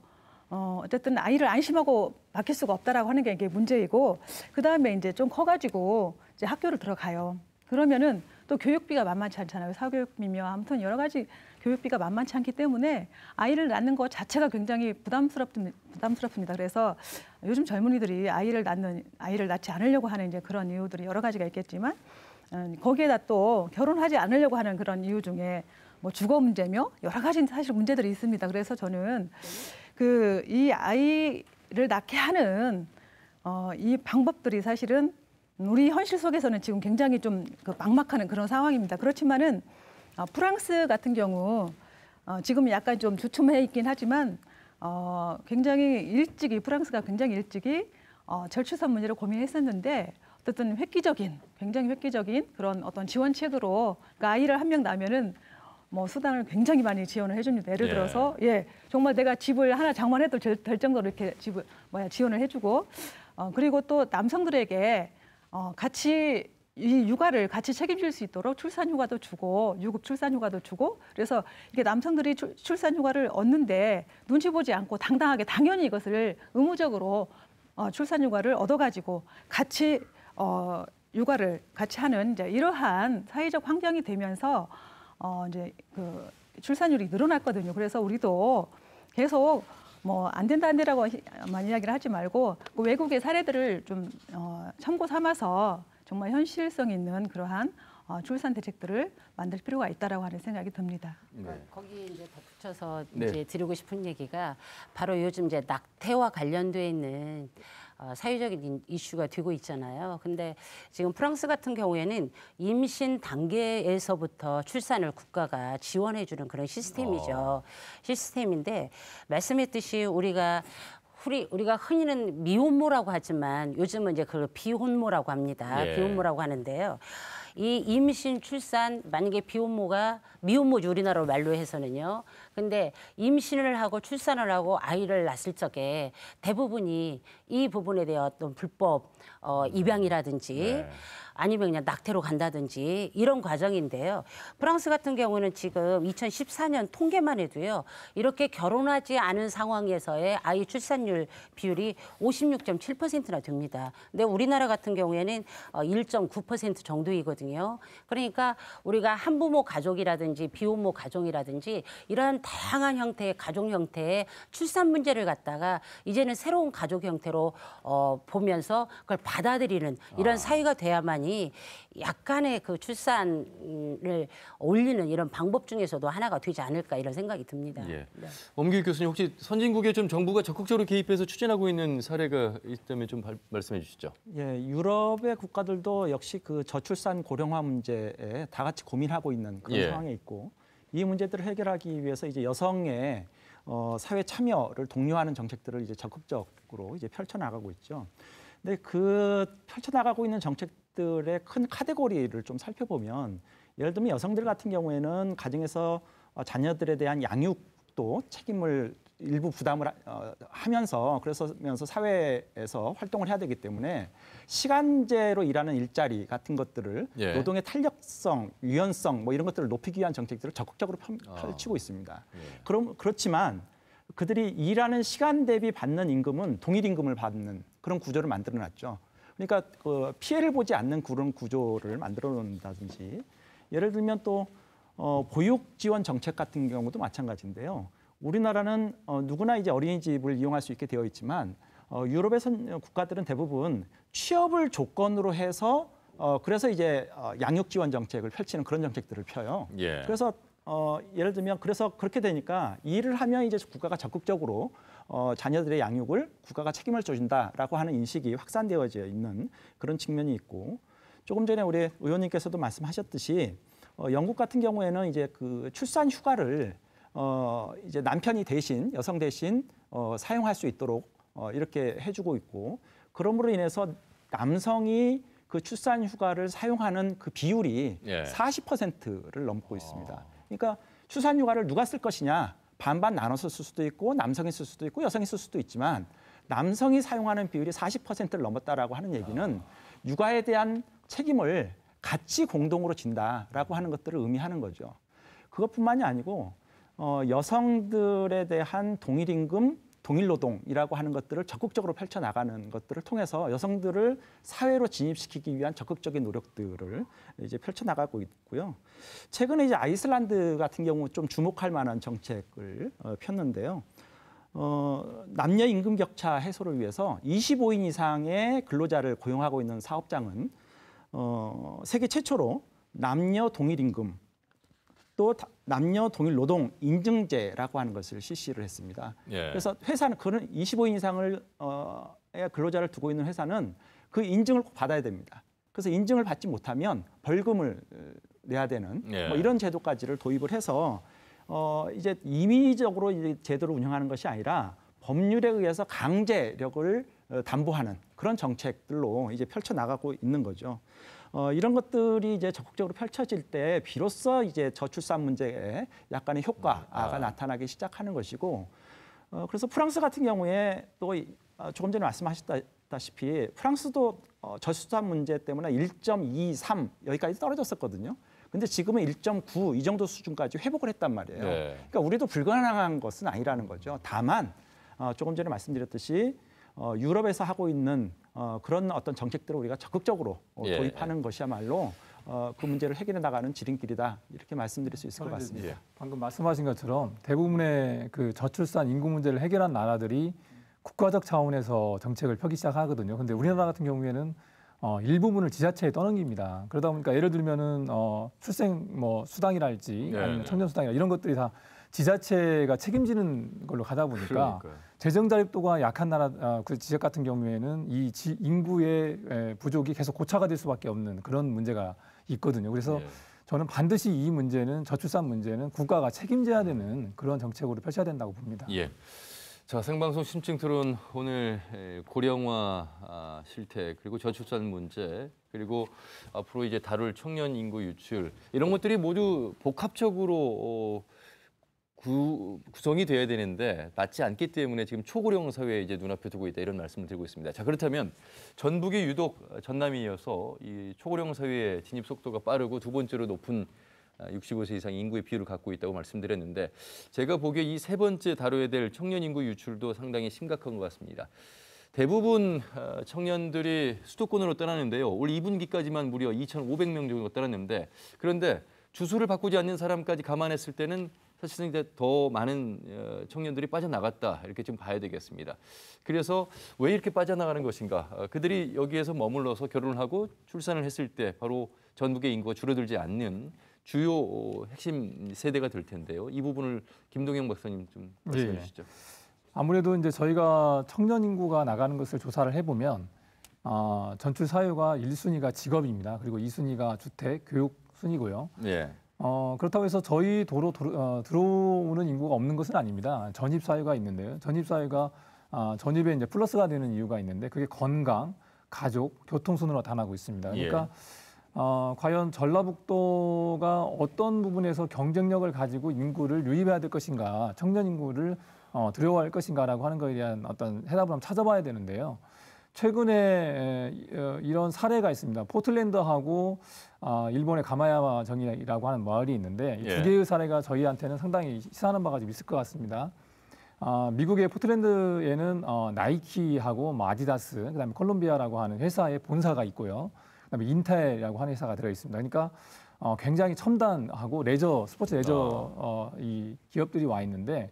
어, 어쨌든 아이를 안심하고 맡길 수가 없다라고 하는 게 이게 문제이고 그 다음에 이제 좀 커가지고 이제 학교를 들어가요. 그러면은 또 교육비가 만만치 않잖아요. 사교육비며 아무튼 여러 가지 교육비가 만만치 않기 때문에 아이를 낳는 것 자체가 굉장히 부담스럽습니다. 부담스럽습니다. 그래서 요즘 젊은이들이 아이를 낳는 아이를 낳지 않으려고 하는 이제 그런 이유들이 여러 가지가 있겠지만 어, 거기에다 또 결혼하지 않으려고 하는 그런 이유 중에 뭐 주거 문제며 여러 가지 사실 문제들이 있습니다. 그래서 저는 그이 아이를 낳게 하는 어, 이 방법들이 사실은 우리 현실 속에서는 지금 굉장히 좀 그 막막하는 그런 상황입니다. 그렇지만은 어, 프랑스 같은 경우 어, 지금 약간 좀 주춤해 있긴 하지만 어, 굉장히 일찍이 프랑스가 굉장히 일찍이 어, 절출선 문제를 고민했었는데 어쨌든 획기적인 굉장히 획기적인 그런 어떤 지원 체계로 그니까 아이를 한 명 낳으면은 뭐 수당을 굉장히 많이 지원을 해줍니다. 예를 예. 들어서 예, 예 정말 내가 집을 하나 장만해도 될, 될 정도로 이렇게 집을 뭐야 지원을 해주고 어, 그리고 또 남성들에게 어, 같이 이 육아를 같이 책임질 수 있도록 출산휴가도 주고 유급 출산휴가도 주고 그래서 이게 남성들이 출, 출산휴가를 얻는데 눈치 보지 않고 당당하게 당연히 이것을 의무적으로 어, 출산휴가를 얻어가지고 같이 어, 육아를 같이 하는 이제 이러한 사회적 환경이 되면서 어, 이제 그 출산율이 늘어났거든요. 그래서 우리도 계속 뭐 안 된다 안 되라고 많 이야기를 이 하지 말고 그 외국의 사례들을 좀 어, 참고 삼아서 정말 현실성 있는 그러한 어, 출산 대책들을 만들 필요가 있다라고 하는 생각이 듭니다. 네. 거기 이제 덧붙여서 네. 이제 드리고 싶은 얘기가 바로 요즘 이제 낙태와 관련돼 있는 어, 사회적인 이슈가 되고 있잖아요. 근데 지금 프랑스 같은 경우에는 임신 단계에서부터 출산을 국가가 지원해주는 그런 시스템이죠. 어. 시스템인데 말씀했듯이 우리가 우리 우리가 흔히는 미혼모라고 하지만 요즘은 이제 그걸 비혼모라고 합니다. 예. 비혼모라고 하는데요. 이 임신 출산 만약에 비혼모가 미혼모 유리나로 말로 해서는요. 근데 임신을 하고 출산을 하고 아이를 낳았을 적에 대부분이 이 부분에 대한 어떤 불법 어, 입양이라든지 네. 아니면 그냥 낙태로 간다든지 이런 과정인데요. 프랑스 같은 경우는 지금 2014년 통계만 해도요. 이렇게 결혼하지 않은 상황에서의 아이 출산율 비율이 56.7%나 됩니다. 근데 우리나라 같은 경우에는 1.9% 어, 정도이거든요. 그러니까 우리가 한부모 가족이라든지 비혼모 가족이라든지 이러한 다양한 형태의 가족 형태의 출산 문제를 갖다가 이제는 새로운 가족 형태로 어, 보면서 그걸 받아들이는 이런 아. 사회가 돼야만이 부분이 약간의 그 출산을 올리는 이런 방법 중에서도 하나가 되지 않을까 이런 생각이 듭니다. 예. 네. 엄규 교수님 혹시 선진국에 좀 정부가 적극적으로 개입해서 추진하고 있는 사례가 있다면 좀 말씀해 주시죠. 예, 유럽의 국가들도 역시 그 저출산 고령화 문제에 다 같이 고민하고 있는 그런 예. 상황에 있고 이 문제들을 해결하기 위해서 이제 여성의 어, 사회 참여를 독려하는 정책들을 이제 적극적으로 이제 펼쳐 나가고 있죠. 근데 그 펼쳐 나가고 있는 정책 것들의 큰 카테고리를 좀 살펴보면 예를 들면 여성들 같은 경우에는 가정에서 어, 자녀들에 대한 양육도 책임을 일부 부담을 어, 하면서 그래서면서 사회에서 활동을 해야 되기 때문에 시간제로 일하는 일자리 같은 것들을 예. 노동의 탄력성, 유연성 뭐 이런 것들을 높이기 위한 정책들을 적극적으로 아. 펼치고 있습니다. 예. 그럼 그렇지만 그들이 일하는 시간 대비 받는 임금은 동일 임금을 받는 그런 구조를 만들어 놨죠. 그러니까 그 피해를 보지 않는 그런 구조를 만들어 놓는다든지 예를 들면 또 어, 보육 지원 정책 같은 경우도 마찬가지인데요. 우리나라는 어, 누구나 이제 어린이집을 이용할 수 있게 되어 있지만 어, 유럽에선 국가들은 대부분 취업을 조건으로 해서 어, 그래서 이제 어, 양육 지원 정책을 펼치는 그런 정책들을 펴요. 예. 그래서 어, 예를 들면 그래서 그렇게 되니까 일을 하면 이제 국가가 적극적으로 어, 자녀들의 양육을 국가가 책임을 져준다라고 하는 인식이 확산되어져 있는 그런 측면이 있고 조금 전에 우리 의원님께서도 말씀하셨듯이 어, 영국 같은 경우에는 이제 그 출산 휴가를 어, 이제 남편이 대신 여성 대신 어, 사용할 수 있도록 어, 이렇게 해주고 있고 그러므로 인해서 남성이 그 출산 휴가를 사용하는 그 비율이 예. 40%를 넘고 있습니다. 아. 그러니까 출산 휴가를 누가 쓸 것이냐 반반 나눠서 쓸 수도 있고 남성이 쓸 수도 있고 여성이 쓸 수도 있지만 남성이 사용하는 비율이 40%를 넘었다라고 하는 얘기는 육아에 대한 책임을 같이 공동으로 진다라고 하는 것들을 의미하는 거죠. 그것뿐만이 아니고 어, 여성들에 대한 동일임금 동일노동이라고 하는 것들을 적극적으로 펼쳐나가는 것들을 통해서 여성들을 사회로 진입시키기 위한 적극적인 노력들을 이제 펼쳐나가고 있고요. 최근에 이제 아이슬란드 같은 경우 좀 주목할 만한 정책을 어, 폈는데요. 어, 남녀 임금 격차 해소를 위해서 25인 이상의 근로자를 고용하고 있는 사업장은 어, 세계 최초로 남녀 동일 임금 또 남녀 동일 노동 인증제라고 하는 것을 실시를 했습니다. 예. 그래서 회사는 그런 25인 이상을 어, 근로자를 두고 있는 회사는 그 인증을 꼭 받아야 됩니다. 그래서 인증을 받지 못하면 벌금을 어, 내야 되는 예. 뭐 이런 제도까지를 도입을 해서 어, 이제 임의적으로 이제 제도를 운영하는 것이 아니라 법률에 의해서 강제력을 어, 담보하는 그런 정책들로 이제 펼쳐 나가고 있는 거죠. 어, 이런 것들이 이제 적극적으로 펼쳐질 때 비로소 이제 저출산 문제에 약간의 효과가 아. 나타나기 시작하는 것이고 어, 그래서 프랑스 같은 경우에 또 어, 조금 전에 말씀하셨다시피 프랑스도 어, 저출산 문제 때문에 1.23 여기까지 떨어졌었거든요. 근데 지금은 1.9 이 정도 수준까지 회복을 했단 말이에요. 네. 그러니까 우리도 불가능한 것은 아니라는 거죠. 다만 어, 조금 전에 말씀드렸듯이 어, 유럽에서 하고 있는 어, 그런 어떤 정책들을 우리가 적극적으로 어, 예, 도입하는 예. 것이야말로 어, 그 문제를 해결해 나가는 지름길이다 이렇게 말씀드릴 수 있을 것 같습니다. 방금 말씀하신 것처럼 대부분의 그 저출산 인구 문제를 해결한 나라들이 국가적 차원에서 정책을 펴기 시작하거든요. 그런데 우리나라 같은 경우에는 어, 일부분을 지자체에 떠넘깁니다. 그러다 보니까 예를 들면은 어, 출생 뭐 수당이랄지 네. 아니면 청년 수당이나 이런 것들이 다 지자체가 책임지는 걸로 가다 보니까 그러니까요. 재정 자립도가 약한 나라 아, 그 지역 같은 경우에는 이 지, 인구의 부족이 계속 고차가 될 수밖에 없는 그런 문제가 있거든요. 그래서 예. 저는 반드시 이 문제는 저출산 문제는 국가가 책임져야 되는 그런 정책으로 펼쳐야 된다고 봅니다. 예. 자 생방송 심층 토론 오늘 고령화 아, 실태 그리고 저출산 문제 그리고 앞으로 이제 다룰 청년 인구 유출 이런 것들이 모두 복합적으로 어, 구, 구성이 돼야 되는데 맞지 않기 때문에 지금 초고령 사회에 이제 눈앞에 두고 있다 이런 말씀을 드리고 있습니다. 자 그렇다면 전북이 유독 전남이어서 이 초고령 사회의 진입 속도가 빠르고 두 번째로 높은 65세 아, 이상 인구의 비율을 갖고 있다고 말씀드렸는데 제가 보기에 이 세 번째 다뤄야 될 청년 인구 유출도 상당히 심각한 것 같습니다. 대부분 아, 청년들이 수도권으로 떠나는데요. 올 2분기까지만 무려 2,500명 정도 떠났는데 그런데 주소를 바꾸지 않는 사람까지 감안했을 때는 사실상 이제 더 많은 어, 청년들이 빠져나갔다 이렇게 좀 봐야 되겠습니다. 그래서 왜 이렇게 빠져나가는 것인가? 어, 그들이 여기에서 머물러서 결혼을 하고 출산을 했을 때 바로 전국의 인구가 줄어들지 않는 주요 어, 핵심 세대가 될 텐데요. 이 부분을 김동영 박사님 좀 예, 말씀해 예. 주시죠. 아무래도 이제 저희가 청년 인구가 나가는 것을 조사를 해보면 어, 전출 사유가 1순위가 직업입니다. 그리고 2순위가 주택, 교육 순위고요. 예. 어, 그렇다고 해서 저희 도로, 도로 어, 들어오는 인구가 없는 것은 아닙니다. 전입 사유가 있는데요. 전입 사유가 아, 전입에 이제 플러스가 되는 이유가 있는데 그게 건강, 가족, 교통 순으로 나타나고 있습니다. 예. 그러니까 예. 어, 과연 전라북도가 어떤 부분에서 경쟁력을 가지고 인구를 유입해야 될 것인가, 청년 인구를 어, 들여와야 할 것인가라고 하는 것에 대한 어떤 해답을 한번 찾아봐야 되는데요. 최근에 어, 이런 사례가 있습니다. 포틀랜드하고 아, 일본의 가마야마 정이라고 하는 마을이 있는데 예. 두 개의 사례가 저희한테는 상당히 시사하는 바가 좀 있을 것 같습니다. 아, 미국의 포틀랜드에는 어, 나이키하고 뭐 아디다스, 그다음에 콜롬비아라고 하는 회사의 본사가 있고요. 그다음에 인텔이라고 하는 회사가 들어 있습니다. 그러니까 어, 굉장히 첨단하고 레저 스포츠 레저 아. 어. 기업들이 와 있는데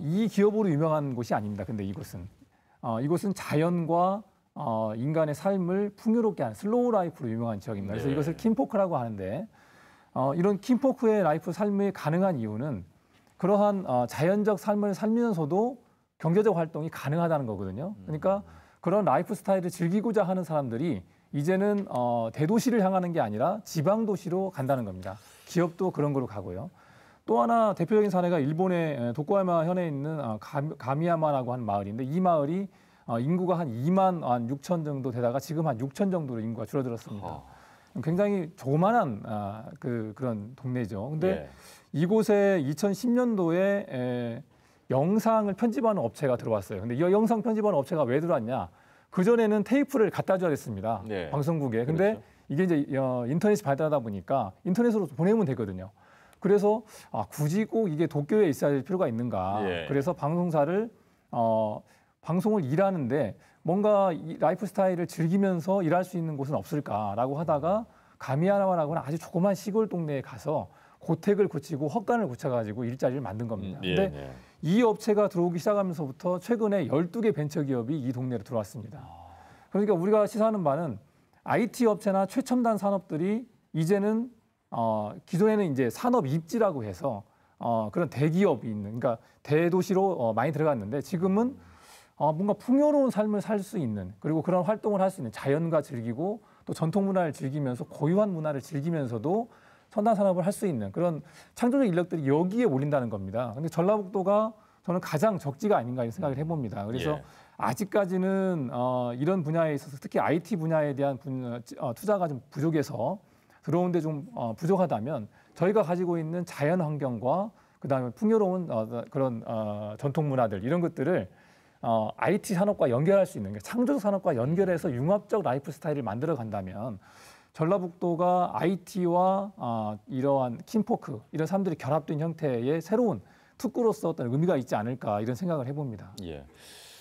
이 기업으로 유명한 곳이 아닙니다. 근데 이곳은 어, 이곳은 자연과 어, 인간의 삶을 풍요롭게 하는 슬로우 라이프로 유명한 지역입니다. 그래서 네. 이것을 킴포크라고 하는데 어, 이런 킴포크의 라이프 삶이 가능한 이유는 그러한 어, 자연적 삶을 살면서도 경제적 활동이 가능하다는 거거든요. 음. 그러니까 그런 라이프 스타일을 즐기고자 하는 사람들이 이제는 어, 대도시를 향하는 게 아니라 지방 도시로 간다는 겁니다. 기업도 그런 걸로 가고요. 또 하나 대표적인 사례가 일본의 도쿠야마 현에 있는 아, 가미야마라고 하는 마을인데 이 마을이 어, 인구가 한 2만 한 6천 정도 되다가 지금 한 6천 정도로 인구가 줄어들었습니다. 어. 굉장히 조만한 그 아, 그 그런 동네죠. 근데 예. 이곳에 2010년도에 에, 영상을 편집하는 업체가 들어왔어요. 근데 이 영상 편집하는 업체가 왜 들어왔냐? 그 전에는 테이프를 갖다 줘야 됐습니다. 예. 방송국에. 근데 그렇죠. 이게 이제 어, 인터넷이 발달하다 보니까 인터넷으로 보내면 되거든요. 그래서 아, 굳이 꼭 이게 도쿄에 있어야 될 필요가 있는가. 예. 그래서 방송사를 어, 방송을 일하는데 뭔가 이 라이프 스타일을 즐기면서 일할 수 있는 곳은 없을까라고 하다가 가미야나와라고는 아주 조그만 시골 동네에 가서 고택을 고치고 헛간을 고쳐가지고 일자리를 만든 겁니다. 음, 예, 근데 예. 이 업체가 들어오기 시작하면서부터 최근에 12개 벤처 기업이 이 동네로 들어왔습니다. 아. 그러니까 우리가 시사하는 바는 IT 업체나 최첨단 산업들이 이제는 어, 기존에는 이제 산업 입지라고 해서 어, 그런 대기업이 있는, 그러니까 대도시로 어, 많이 들어갔는데 지금은 어, 뭔가 풍요로운 삶을 살 수 있는 그리고 그런 활동을 할 수 있는 자연과 즐기고 또 전통 문화를 즐기면서 고유한 문화를 즐기면서도 선단 산업을 할 수 있는 그런 창조적 인력들이 여기에 몰린다는 겁니다. 근데 전라북도가 저는 가장 적지가 아닌가 이런 생각을 해봅니다. 그래서 예. 아직까지는 어, 이런 분야에 있어서 특히 IT 분야에 대한 분, 어, 투자가 좀 부족해서 들어오는데 좀 어, 부족하다면 저희가 가지고 있는 자연 환경과 그다음에 풍요로운 어, 그런 어, 전통 문화들 이런 것들을 어, IT 산업과 연결할 수 있는 게 창조 산업과 연결해서 융합적 라이프 스타일을 만들어 간다면 전라북도가 IT와 이러한 킴포크 이런 사람들이 결합된 형태의 새로운 특구로서 어떤 의미가 있지 않을까 이런 생각을 해봅니다. 예.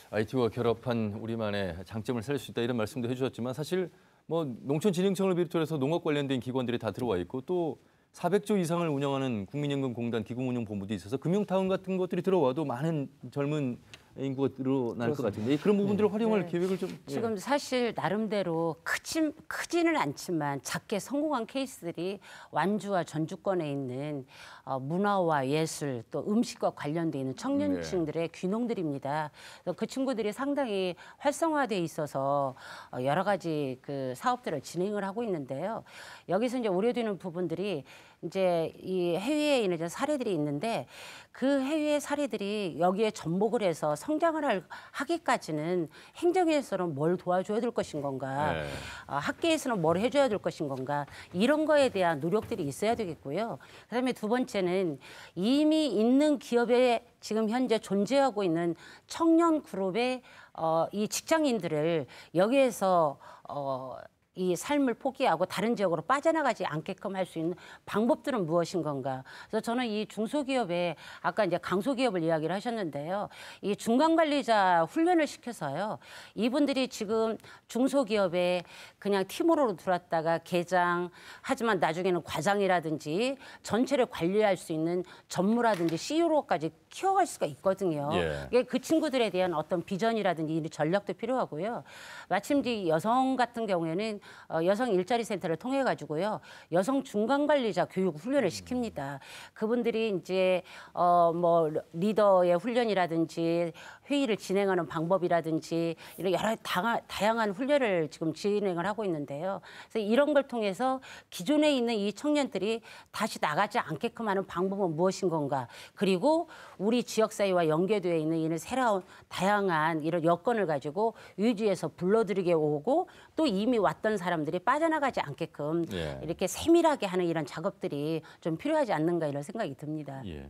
IT와 결합한 우리만의 장점을 살수 있다 이런 말씀도 해주셨지만 사실 뭐 농촌진흥청을 비롯해서 농업 관련된 기관들이 다 들어와 있고 또 400조 이상을 운영하는 국민연금공단 기금운용본부도 있어서 금융타운 같은 것들이 들어와도 많은 젊은 인구로 날것 같은데 그런 부분들을 네. 활용할 네. 계획을 좀 예. 지금 예. 사실 나름대로 크진 크지는 않지만 작게 성공한 케이스들이 완주와 전주권에 있는 어, 문화와 예술 또 음식과 관련돼 있는 청년층들의 네. 귀농들입니다. 그 친구들이 상당히 활성화돼 있어서 어, 여러 가지 그 사업들을 진행을 하고 있는데요. 여기서 이제 우려되는 부분들이 이제 이 해외에 있는 사례들이 있는데 그 해외 사례들이 여기에 접목을 해서 성장을 할, 하기까지는 행정에서는 뭘 도와줘야 될 것인 건가, 네. 어, 학계에서는 뭘 해줘야 될 것인 건가 이런 거에 대한 노력들이 있어야 되겠고요. 그다음에 두 번째는 이미 있는 기업에 지금 현재 존재하고 있는 청년 그룹의 어, 이 직장인들을 여기에서 어, 이 삶을 포기하고 다른 지역으로 빠져나가지 않게끔 할 수 있는 방법들은 무엇인 건가? 그래서 저는 이 중소기업에 아까 이제 강소기업을 이야기를 하셨는데요. 이 중간 관리자 훈련을 시켜서요. 이분들이 지금 중소기업에 그냥 팀으로 들어왔다가 개장 하지만 나중에는 과장이라든지 전체를 관리할 수 있는 전무라든지 CEO로까지 키워갈 수가 있거든요. 예. 그 친구들에 대한 어떤 비전이라든지 전략도 필요하고요. 마침 여성 같은 경우에는 어, 여성 일자리 센터를 통해 가지고요. 여성 중간 관리자 교육 훈련을 음. 시킵니다. 그분들이 이제 어뭐 리더의 훈련이라든지 회의를 진행하는 방법이라든지 이런 여러 다 다양한 훈련을 지금 진행을 하고 있는데요. 그래서 이런 걸 통해서 기존에 있는 이 청년들이 다시 나가지 않게끔 하는 방법은 무엇인 건가? 그리고 우리 지역사회와 연계되어 있는 이런 새로운 다양한 이런 여건을 가지고 유지에서 불러들이게 오고 또 이미 왔던 사람들이 빠져나가지 않게끔 예. 이렇게 세밀하게 하는 이런 작업들이 좀 필요하지 않는가 이런 생각이 듭니다. 예.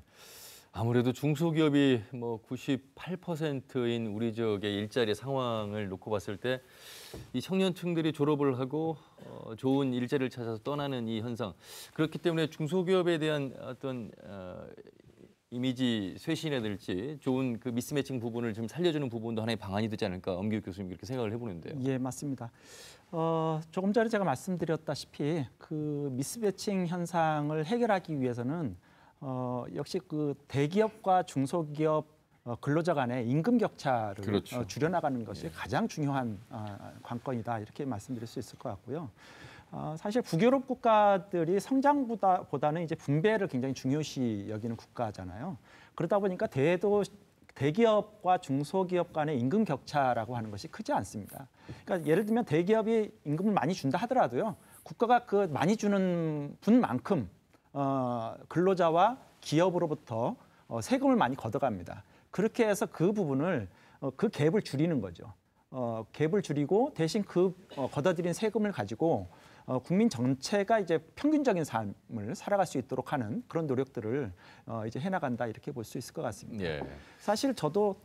아무래도 중소기업이 뭐 98%인 우리 지역의 일자리 상황을 놓고 봤을 때 이 청년층들이 졸업을 하고 어, 좋은 일자리를 찾아서 떠나는 이 현상 그렇기 때문에 중소기업에 대한 어떤 어, 이미지 쇄신이될지 좋은 그 미스매칭 부분을 좀 살려주는 부분도 하나의 방안이 되지 않을까 엄기욱 교수님 이렇게 생각을 해보는데요. 예 맞습니다. 어, 조금 전에 제가 말씀드렸다시피 그 미스매칭 현상을 해결하기 위해서는 어, 역시 그 대기업과 중소기업 어, 근로자 간의 임금 격차를 그렇죠. 어, 줄여나가는 것이 예. 가장 중요한 어, 관건이다 이렇게 말씀드릴 수 있을 것 같고요. 어, 사실 북유럽 국가들이 성장보다 보다는 이제 분배를 굉장히 중요시 여기는 국가잖아요. 그러다 보니까 대도 대기업과 중소기업 간의 임금 격차라고 하는 것이 크지 않습니다. 그러니까 예를 들면 대기업이 임금을 많이 준다 하더라도요. 국가가 그 많이 주는 분만큼 어, 근로자와 기업으로부터 어, 세금을 많이 걷어갑니다. 그렇게 해서 그 부분을 어, 그 갭을 줄이는 거죠. 어, 갭을 줄이고 대신 그 어, 걷어들인 세금을 가지고 어, 국민 전체가 이제 평균적인 삶을 살아갈 수 있도록 하는 그런 노력들을 어, 이제 해나간다 이렇게 볼 수 있을 것 같습니다. 예. 사실 저도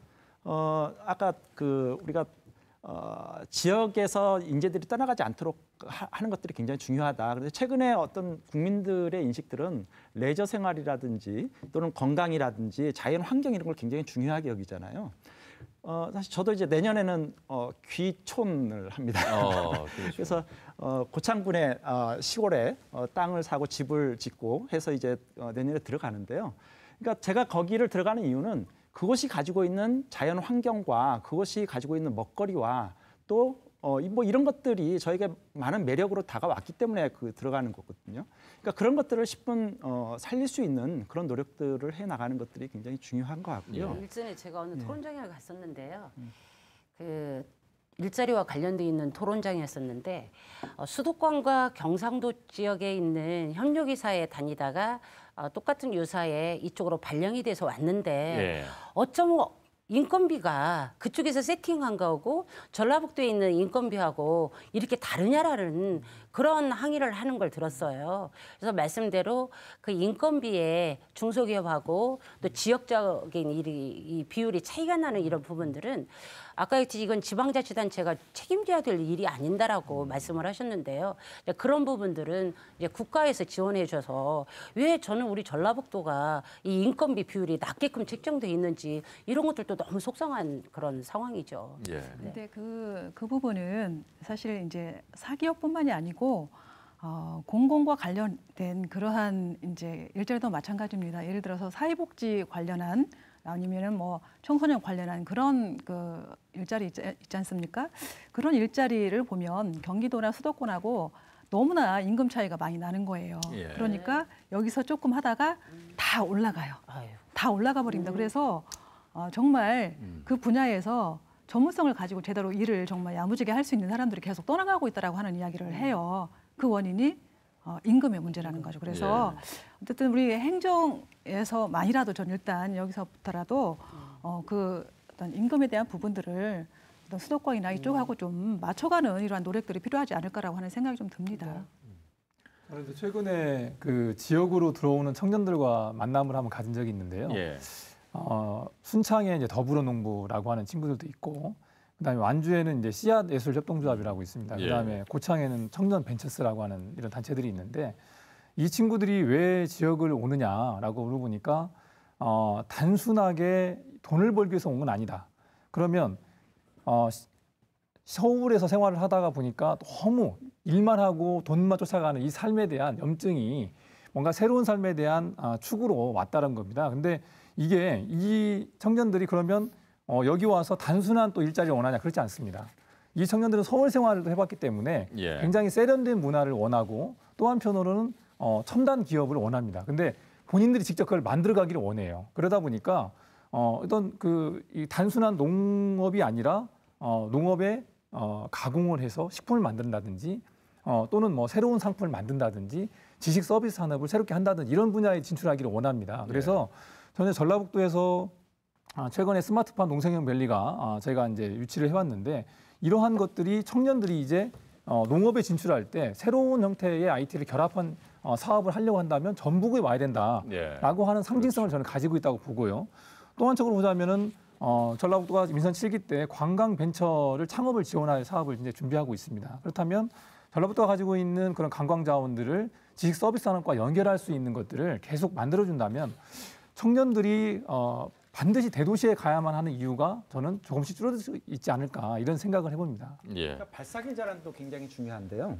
어, 아까 그 우리가 어, 지역에서 인재들이 떠나가지 않도록 하, 하는 것들이 굉장히 중요하다. 그래서 최근에 어떤 국민들의 인식들은 레저 생활이라든지 또는 건강이라든지 자연 환경 이런 걸 굉장히 중요하게 여기잖아요. 어, 사실 저도 이제 내년에는 어, 귀촌을 합니다. 어, 그래서 어, 고창군의 어, 시골에 어, 땅을 사고 집을 짓고 해서 이제 어, 내년에 들어가는데요. 그러니까 제가 거기를 들어가는 이유는 그것이 가지고 있는 자연 환경과 그것이 가지고 있는 먹거리와 또 어, 뭐 이런 것들이 저에게 많은 매력으로 다가왔기 때문에 그 들어가는 거거든요. 그러니까 그런 것들을 10분 어, 살릴 수 있는 그런 노력들을 해 나가는 것들이 굉장히 중요한 것 같고요. 네, 일전에 제가 어느 예. 토론장에 갔었는데요. 음. 그 일자리와 관련돼 있는 토론장이었었는데 어, 수도권과 경상도 지역에 있는 협력이사에 다니다가 아, 똑같은 유사에 이쪽으로 발령이 돼서 왔는데 예. 어쩜 인건비가 그쪽에서 세팅한 거고 전라북도에 있는 인건비하고 이렇게 다르냐라는 그런 항의를 하는 걸 들었어요. 그래서 말씀대로 그 인건비에 중소기업하고 또 지역적인 일이 이 비율이 차이가 나는 이런 부분들은 아까 했듯이 이건 지방자치단체가 책임져야 될 일이 아닌다라고 음. 말씀을 하셨는데요. 그런 부분들은 이제 국가에서 지원해 줘서 왜 저는 우리 전라북도가 이 인건비 비율이 낮게끔 책정돼 있는지 이런 것들도 너무 속상한 그런 상황이죠. 예. 네. 근데 그, 그 부분은 사실 이제 사기업뿐만이 아니고 있고 어, 공공과 관련된 그러한 이제 일자리도 마찬가지입니다. 예를 들어서 사회복지 관련한 아니면은 뭐 청소년 관련한 그런 그 일자리 있지, 있지 않습니까? 그런 일자리를 보면 경기도나 수도권하고 너무나 임금 차이가 많이 나는 거예요. 예. 그러니까 여기서 조금 하다가 다 올라가요. 아유. 다 올라가 버린다. 음. 그래서 어, 정말 음. 그 분야에서 전문성을 가지고 제대로 일을 정말 야무지게 할 수 있는 사람들이 계속 떠나가고 있다라고 하는 이야기를 음. 해요. 그 원인이 어, 임금의 문제라는 음. 거죠. 그래서 예. 어쨌든 우리 행정에서만이라도 전 일단 여기서부터라도 어, 그 어떤 임금에 대한 부분들을 어떤 수도권이나 음. 이쪽하고 좀 맞춰가는 이러한 노력들이 필요하지 않을까라고 하는 생각이 좀 듭니다. 네. 그래서 최근에 그 지역으로 들어오는 청년들과 만남을 한번 가진 적이 있는데요. 예. 어, 순창에 이제 더불어농부라고 하는 친구들도 있고 그다음에 완주에는 이제 씨앗 예술 협동조합이라고 있습니다. 예. 그다음에 예. 고창에는 청년 벤처스라고 하는 이런 단체들이 있는데 이 친구들이 왜 지역을 오느냐라고 물어보니까 어, 단순하게 돈을 벌기 위해서 온 건 아니다. 그러면 어, 서울에서 생활을 하다가 보니까 너무 일만 하고 돈만 쫓아가는 이 삶에 대한 염증이 뭔가 새로운 삶에 대한 아, 축으로 왔다는 겁니다. 근데 이게 이 청년들이 그러면 어, 여기 와서 단순한 또 일자리를 원하냐 그렇지 않습니다. 이 청년들은 서울 생활을 해봤기 때문에 예. 굉장히 세련된 문화를 원하고 또 한편으로는 어, 첨단 기업을 원합니다. 근데 본인들이 직접 그걸 만들어가기를 원해요. 그러다 보니까 어, 어떤 그이 단순한 농업이 아니라 어, 농업에 어, 가공을 해서 식품을 만든다든지 어, 또는 뭐 새로운 상품을 만든다든지 지식 서비스 산업을 새롭게 한다든지 이런 분야에 진출하기를 원합니다. 그래서 예. 전에 전라북도에서 아, 최근에 스마트팜 농생형 밸리가 아, 제가 이제 유치를 해왔는데 이러한 것들이 청년들이 이제 어, 농업에 진출할 때 새로운 형태의 IT를 결합한 어, 사업을 하려고 한다면 전북에 와야 된다라고 예. 하는 상징성을 그렇죠. 저는 가지고 있다고 보고요. 또 한쪽으로 보자면은 어, 전라북도가 민선 7기 때 관광 벤처를 창업을 지원할 사업을 이제 준비하고 있습니다. 그렇다면 전라북도가 가지고 있는 그런 관광 자원들을 지식 서비스 산업과 연결할 수 있는 것들을 계속 만들어준다면 청년들이 어, 반드시 대도시에 가야만 하는 이유가 저는 조금씩 줄어들수 있지 않을까 이런 생각을 해봅니다. 예. 그러니까 발사기 자란도 굉장히 중요한데요.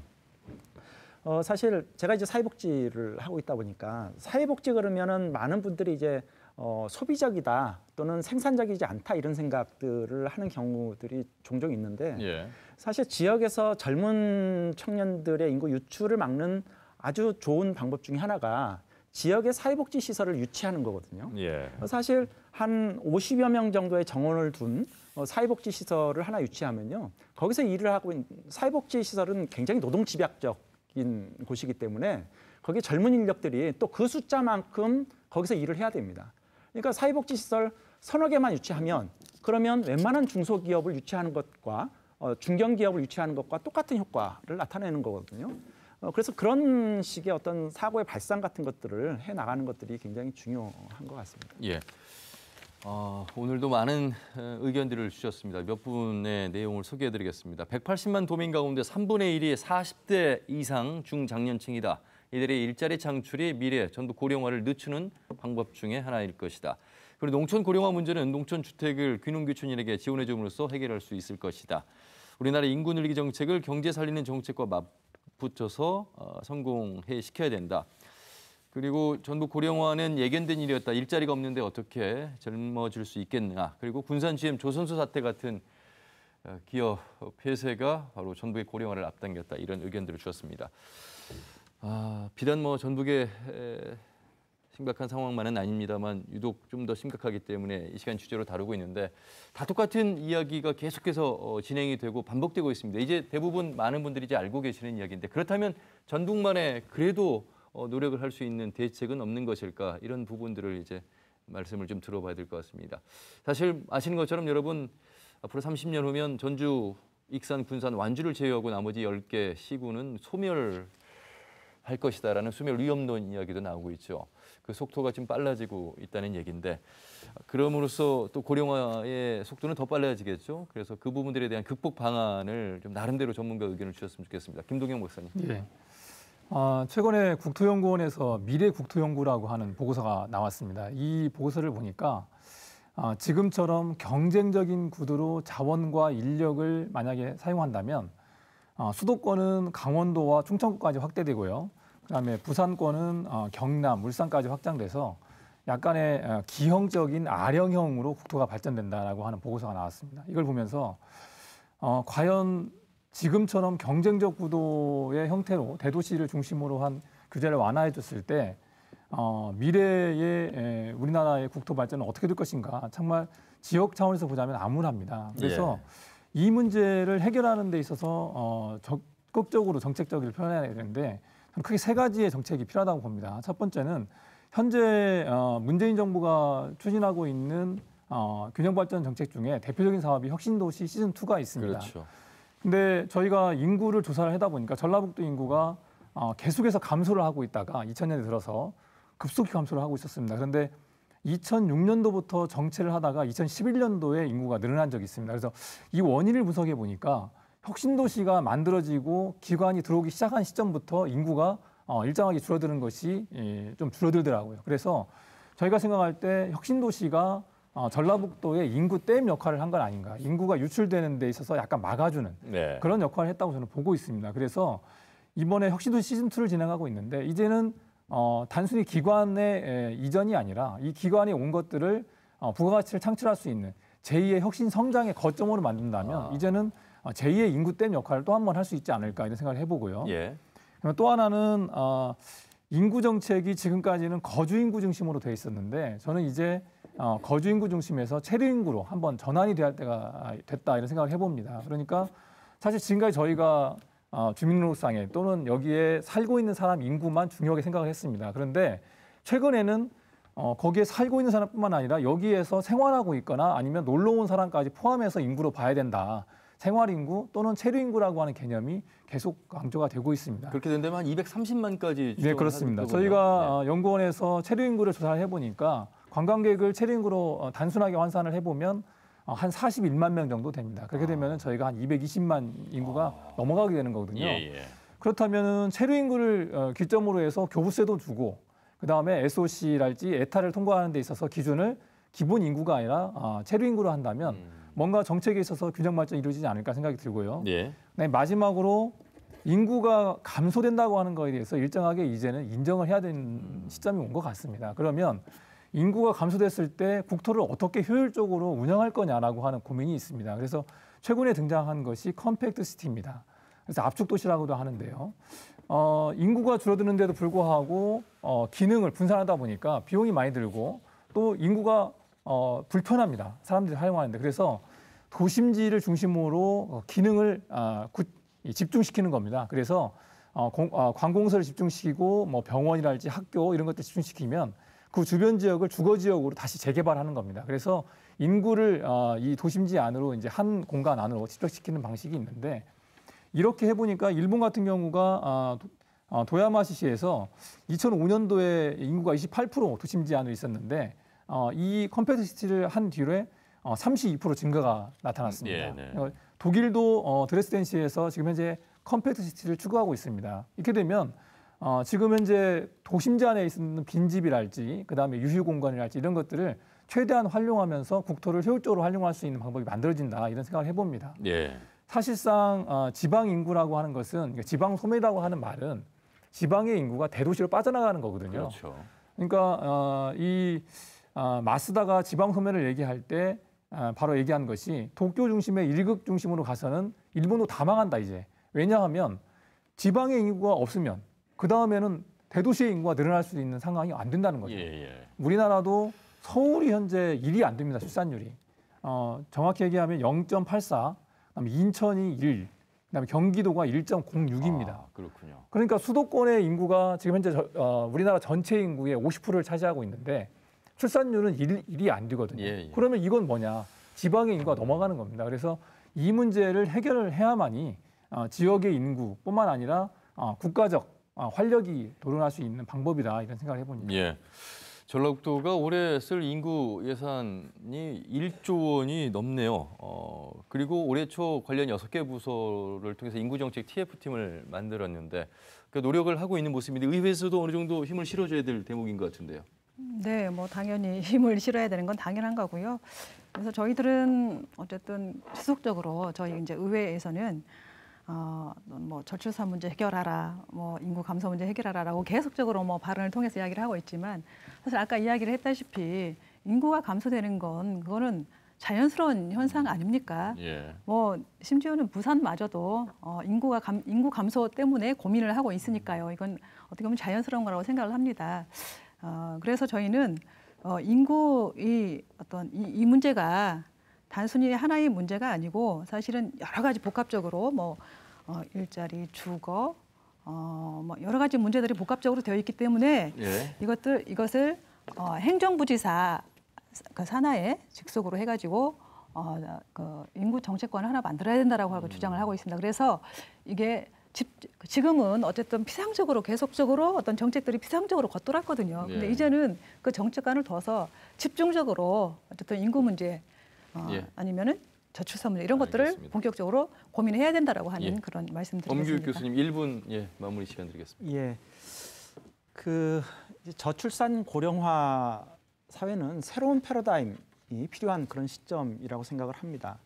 어, 사실 제가 이제 사회복지를 하고 있다 보니까 사회복지 그러면은 많은 분들이 이제 어, 소비적이다 또는 생산적이지 않다 이런 생각들을 하는 경우들이 종종 있는데 예. 사실 지역에서 젊은 청년들의 인구 유출을 막는 아주 좋은 방법 중에 하나가 지역의 사회복지 시설을 유치하는 거거든요. 예. 어, 사실 한 50여 명 정도의 정원을 둔 어, 사회복지 시설을 하나 유치하면요. 거기서 일을 하고 있는 사회복지 시설은 굉장히 노동 집약적인 곳이기 때문에 거기 젊은 인력들이 또 그 숫자만큼 거기서 일을 해야 됩니다. 그러니까 사회복지 시설 서너 개만 유치하면 그러면 웬만한 중소기업을 유치하는 것과 어, 중견기업을 유치하는 것과 똑같은 효과를 나타내는 거거든요. 어, 그래서 그런 식의 어떤 사고의 발상 같은 것들을 해 나가는 것들이 굉장히 중요한 것 같습니다. 예. 어, 오늘도 많은 어, 의견들을 주셨습니다. 몇 분의 내용을 소개해드리겠습니다. 180만 도민 가운데 3분의 1이 40대 이상 중장년층이다. 이들의 일자리 창출이 미래 전북 고령화를 늦추는 방법 중의 하나일 것이다. 그리고 농촌 고령화 문제는 농촌 주택을 귀농귀촌인에게 지원해줌으로써 해결할 수 있을 것이다. 우리나라 인구 늘리기 정책을 경제 살리는 정책과 맞 붙여서 어, 성공해 시켜야 된다. 그리고 전북 고령화는 예견된 일이었다. 일자리가 없는데 어떻게 젊어질 수 있겠느냐. 그리고 군산 GM 조선소 사태 같은 어, 기업 폐쇄가 바로 전북의 고령화를 앞당겼다. 이런 의견들을 주셨습니다. 아, 비단 뭐 전북의 에... 심각한 상황만은 아닙니다만 유독 좀 더 심각하기 때문에 이 시간 주제로 다루고 있는데 다 똑같은 이야기가 계속해서 어, 진행이 되고 반복되고 있습니다. 이제 대부분 많은 분들이 이제 알고 계시는 이야기인데 그렇다면 전북만에 그래도 어, 노력을 할 수 있는 대책은 없는 것일까 이런 부분들을 이제 말씀을 좀 들어봐야 될 것 같습니다. 사실 아시는 것처럼 여러분 앞으로 30년 후면 전주, 익산, 군산, 완주를 제외하고 나머지 10개 시군은 소멸할 것이다라는 소멸 위험론 이야기도 나오고 있죠. 그 속도가 지금 빨라지고 있다는 얘기인데 그럼으로써 또 고령화의 속도는 더 빨라지겠죠. 그래서 그 부분들에 대한 극복 방안을 좀 나름대로 전문가 의견을 주셨으면 좋겠습니다. 김동영 목사님. 예. 아, 최근에 국토연구원에서 미래 국토연구라고 하는 보고서가 나왔습니다. 이 보고서를 보니까 아, 지금처럼 경쟁적인 구도로 자원과 인력을 만약에 사용한다면 아, 수도권은 강원도와 충청권까지 확대되고요. 그다음에 부산권은 어, 경남, 울산까지 확장돼서 약간의 어, 기형적인 아령형으로 국토가 발전된다라고 하는 보고서가 나왔습니다. 이걸 보면서 어, 과연 지금처럼 경쟁적 구도의 형태로 대도시를 중심으로 한 규제를 완화해줬을 때 어, 미래의 에, 우리나라의 국토 발전은 어떻게 될 것인가 정말 지역 차원에서 보자면 암울합니다. 그래서 예. 이 문제를 해결하는 데 있어서 어, 적극적으로 정책적으로 표현해야 되는데 크게 세 가지의 정책이 필요하다고 봅니다. 첫 번째는 현재 어, 문재인 정부가 추진하고 있는 어, 균형발전 정책 중에 대표적인 사업이 혁신도시 시즌 2가 있습니다. 그렇죠. 근데 저희가 인구를 조사를 하다 보니까 전라북도 인구가 어, 계속해서 감소를 하고 있다가 2000년에 들어서 급속히 감소를 하고 있었습니다. 그런데 2006년도부터 정체를 하다가 2011년도에 인구가 늘어난 적이 있습니다. 그래서 이 원인을 분석해 보니까 혁신도시가 만들어지고 기관이 들어오기 시작한 시점부터 인구가 어, 일정하게 줄어드는 것이 예, 좀 줄어들더라고요. 그래서 저희가 생각할 때 혁신도시가 어, 전라북도의 인구 댐 역할을 한 건 아닌가. 인구가 유출되는 데 있어서 약간 막아주는 네. 그런 역할을 했다고 저는 보고 있습니다. 그래서 이번에 혁신도시 시즌2를 진행하고 있는데 이제는 어, 단순히 기관의 에, 이전이 아니라 이 기관이 온 것들을 어, 부가가치를 창출할 수 있는 제2의 혁신 성장의 거점으로 만든다면 아. 이제는 어, 제2의 인구댐 역할을 또 한 번 할 수 있지 않을까 이런 생각을 해보고요. 예. 또 하나는 어, 인구 정책이 지금까지는 거주 인구 중심으로 돼 있었는데 저는 이제 어, 거주 인구 중심에서 체류 인구로 한번 전환이 돼야 할 때가 아, 됐다 이런 생각을 해봅니다. 그러니까 사실 지금까지 저희가 어, 주민등록상에 또는 여기에 살고 있는 사람 인구만 중요하게 생각을 했습니다. 그런데 최근에는 어, 거기에 살고 있는 사람뿐만 아니라 여기에서 생활하고 있거나 아니면 놀러 온 사람까지 포함해서 인구로 봐야 된다. 생활인구 또는 체류인구라고 하는 개념이 계속 강조가 되고 있습니다. 그렇게 된다면 한 230만까지 네 그렇습니다. 저희가 네. 어, 연구원에서 체류인구를 조사 해보니까 관광객을 체류인구로 어, 단순하게 환산을 해보면 어, 한 41만 명 정도 됩니다. 그렇게 아. 되면 저희가 한 220만 인구가 아. 넘어가게 되는 거거든요. 예, 예. 그렇다면 체류인구를 기점으로 해서 교부세도 주고 그다음에 SOC랄지 에타를 통과하는 데 있어서 기준을 기본 인구가 아니라 아, 체류인구로 한다면 음. 뭔가 정책에 있어서 균형 발전이 이루어지지 않을까 생각이 들고요. 예. 네, 마지막으로 인구가 감소된다고 하는 것에 대해서 일정하게 이제는 인정을 해야 되는 시점이 온 것 같습니다. 그러면 인구가 감소됐을 때 국토를 어떻게 효율적으로 운영할 거냐라고 하는 고민이 있습니다. 그래서 최근에 등장한 것이 컴팩트 시티입니다. 그래서 압축 도시라고도 하는데요. 어, 인구가 줄어드는데도 불구하고 어, 기능을 분산하다 보니까 비용이 많이 들고 또 인구가 어, 불편합니다. 사람들이 사용하는데 그래서 도심지를 중심으로 어, 기능을 아, 집중시키는 겁니다. 그래서 어, 어, 관공서를 집중시키고 뭐 병원이랄지 학교 이런 것들 집중시키면 그 주변 지역을 주거 지역으로 다시 재개발하는 겁니다. 그래서 인구를 이 도심지 안으로 이제 한 공간 안으로 집중시키는 방식이 있는데 이렇게 해보니까 일본 같은 경우가 아, 도야마시시에서 2005년도에 인구가 28% 도심지 안으로 있었는데 이 컴패트 시티를 한뒤로 어, 32% 증가가 나타났습니다. 음, 예, 네. 그러니까 독일도 어, 드레스덴 시에서 지금 현재 컴팩트 시티를 추구하고 있습니다. 이렇게 되면 어, 지금 현재 도심지 안에 있는 빈집이랄지 그다음에 유휴 공간이랄지 이런 것들을 최대한 활용하면서 국토를 효율적으로 활용할 수 있는 방법이 만들어진다 이런 생각을 해봅니다. 예. 사실상 어, 지방 인구라고 하는 것은 그러니까 지방 소매라고 하는 말은 지방의 인구가 대도시로 빠져나가는 거거든요. 그렇죠. 그러니까 어, 이 어, 마스다가 지방 소매를 얘기할 때 아, 바로 얘기한 것이 도쿄 중심의 일극 중심으로 가서는 일본도 다 망한다 이제. 왜냐하면 지방의 인구가 없으면 그 다음에는 대도시의 인구가 늘어날 수 있는 상황이 안 된다는 거죠. 예, 예. 우리나라도 서울이 현재 1위 안 됩니다 출산율이. 어, 정확히 얘기하면 0.84, 그다음 인천이 1, 그다음 경기도가 1.06입니다. 아, 그렇군요. 그러니까 수도권의 인구가 지금 현재 저, 어, 우리나라 전체 인구의 50%를 차지하고 있는데 출산율은 1, 1이 안 되거든요. 예, 예. 그러면 이건 뭐냐? 지방의 인구가 넘어가는 겁니다. 그래서 이 문제를 해결을 해야만이 어, 지역의 인구뿐만 아니라 어, 국가적 어, 활력이 도론할 수 있는 방법이다 이런 생각을 해봅니다. 예. 전라북도가 올해 쓸 인구 예산이 1조 원이 넘네요. 어, 그리고 올해 초 관련 6개 부서를 통해서 인구정책 TF팀을 만들었는데 그 노력을 하고 있는 모습인데 의회에서도 어느 정도 힘을 실어줘야 될 대목인 것 같은데요. 네, 뭐 당연히 힘을 실어야 되는 건 당연한 거고요. 그래서 저희들은 어쨌든 지속적으로 저희 이제 의회에서는 어, 뭐 저출산 문제 해결하라, 뭐 인구 감소 문제 해결하라라고 계속적으로 뭐 발언을 통해서 이야기를 하고 있지만 사실 아까 이야기를 했다시피 인구가 감소되는 건 그거는 자연스러운 현상 아닙니까? 예. 뭐 심지어는 부산마저도 어, 인구가 감, 인구 감소 때문에 고민을 하고 있으니까요. 이건 어떻게 보면 자연스러운 거라고 생각을 합니다. 어, 그래서 저희는 어, 인구의 어떤 이, 이 문제가 단순히 하나의 문제가 아니고 사실은 여러 가지 복합적으로 뭐 어, 일자리, 주거, 어, 뭐 여러 가지 문제들이 복합적으로 되어 있기 때문에 예. 이것들 이것을 어, 행정부지사 그 산하에 직속으로 해가지고 어, 그 인구 정책관을 하나 만들어야 된다라고 하고 음. 주장을 하고 있습니다. 그래서 이게 지금은 어쨌든 피상적으로 계속적으로 어떤 정책들이 피상적으로 겉돌았거든요. 예. 근데 이제는 그 정책관을 둬서 집중적으로 어쨌든 인구 문제 어, 예. 아니면은 저출산 문제 이런 것들을 알겠습니다. 본격적으로 고민해야 된다라고 하는 예. 그런 말씀드리겠습니다. 엄규 교수님 1분 예, 마무리 시간 드리겠습니다. 예. 그 저출산 고령화 사회는 새로운 패러다임이 필요한 그런 시점이라고 생각을 합니다.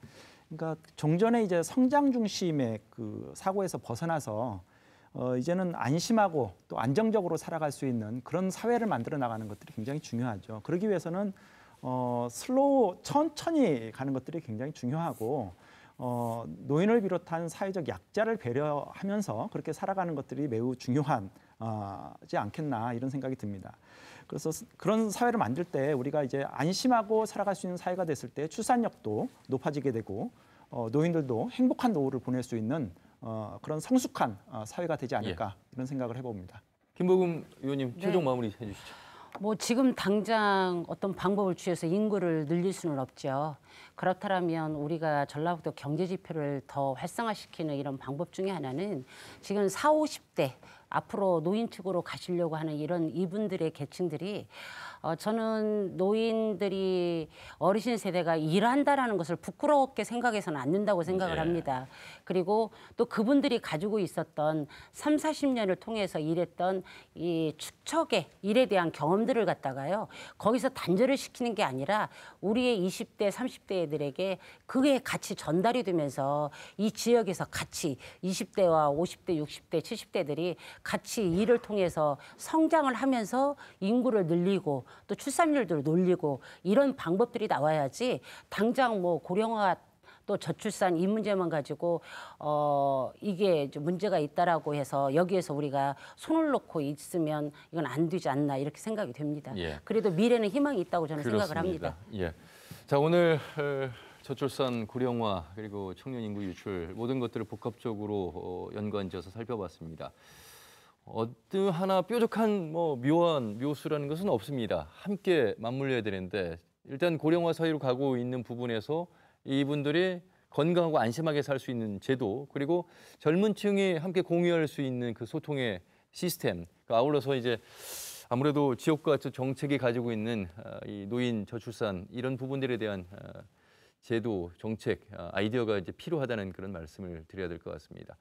그러니까 종전에 이제 성장 중심의 그 사고에서 벗어나서 어 이제는 안심하고 또 안정적으로 살아갈 수 있는 그런 사회를 만들어 나가는 것들이 굉장히 중요하죠. 그러기 위해서는 어 슬로우 천천히 가는 것들이 굉장히 중요하고 어 노인을 비롯한 사회적 약자를 배려하면서 그렇게 살아가는 것들이 매우 중요한 어지 않겠나 이런 생각이 듭니다. 그래서 그런 사회를 만들 때 우리가 이제 안심하고 살아갈 수 있는 사회가 됐을 때 출산력도 높아지게 되고 어, 노인들도 행복한 노후를 보낼 수 있는 어, 그런 성숙한 어, 사회가 되지 예. 않을까 예. 이런 생각을 해봅니다. 김보금 의원님 네. 최종 마무리 해주시죠. 뭐 지금 당장 어떤 방법을 취해서 인구를 늘릴 수는 없죠. 그렇다면 우리가 전라북도 경제 지표를 더 활성화시키는 이런 방법 중에 하나는 지금 4, 50대 앞으로 노인 측으로 가시려고 하는 이런 이분들의 계층들이 어, 저는 노인들이 어르신 세대가 일한다라는 것을 부끄럽게 생각해서는 않는다고 생각을 네. 합니다. 그리고 또 그분들이 가지고 있었던 3, 40년을 통해서 일했던 이 축척의 일에 대한 경험들을 갖다가요. 거기서 단절을 시키는 게 아니라 우리의 20대, 3 0대의 세대들에게 그게 같이 전달이 되면서 이 지역에서 같이 20대와 50대, 60대, 70대들이 같이 일을 통해서 성장을 하면서 인구를 늘리고 또 출산율도 늘리고 이런 방법들이 나와야지 당장 뭐 고령화 또 저출산 이 문제만 가지고 어 이게 문제가 있다라고 해서 여기에서 우리가 손을 놓고 있으면 이건 안 되지 않나 이렇게 생각이 됩니다. 예. 그래도 미래는 희망이 있다고 저는 그렇습니다. 생각을 합니다. 예. 자 오늘 어, 저출산, 고령화 그리고 청년 인구 유출 모든 것들을 복합적으로 어, 연관지어서 살펴봤습니다. 어느 하나 뾰족한 뭐 묘한 묘수라는 것은 없습니다. 함께 맞물려야 되는데 일단 고령화 사회로 가고 있는 부분에서 이분들이 건강하고 안심하게 살 수 있는 제도 그리고 젊은 층이 함께 공유할 수 있는 그 소통의 시스템 그 아울러서 이제 아무래도 지역과 정책이 가지고 있는 어, 이 노인 저출산 이런 부분들에 대한 어, 제도, 정책, 어, 아이디어가 이제 필요하다는 그런 말씀을 드려야 될 것 같습니다.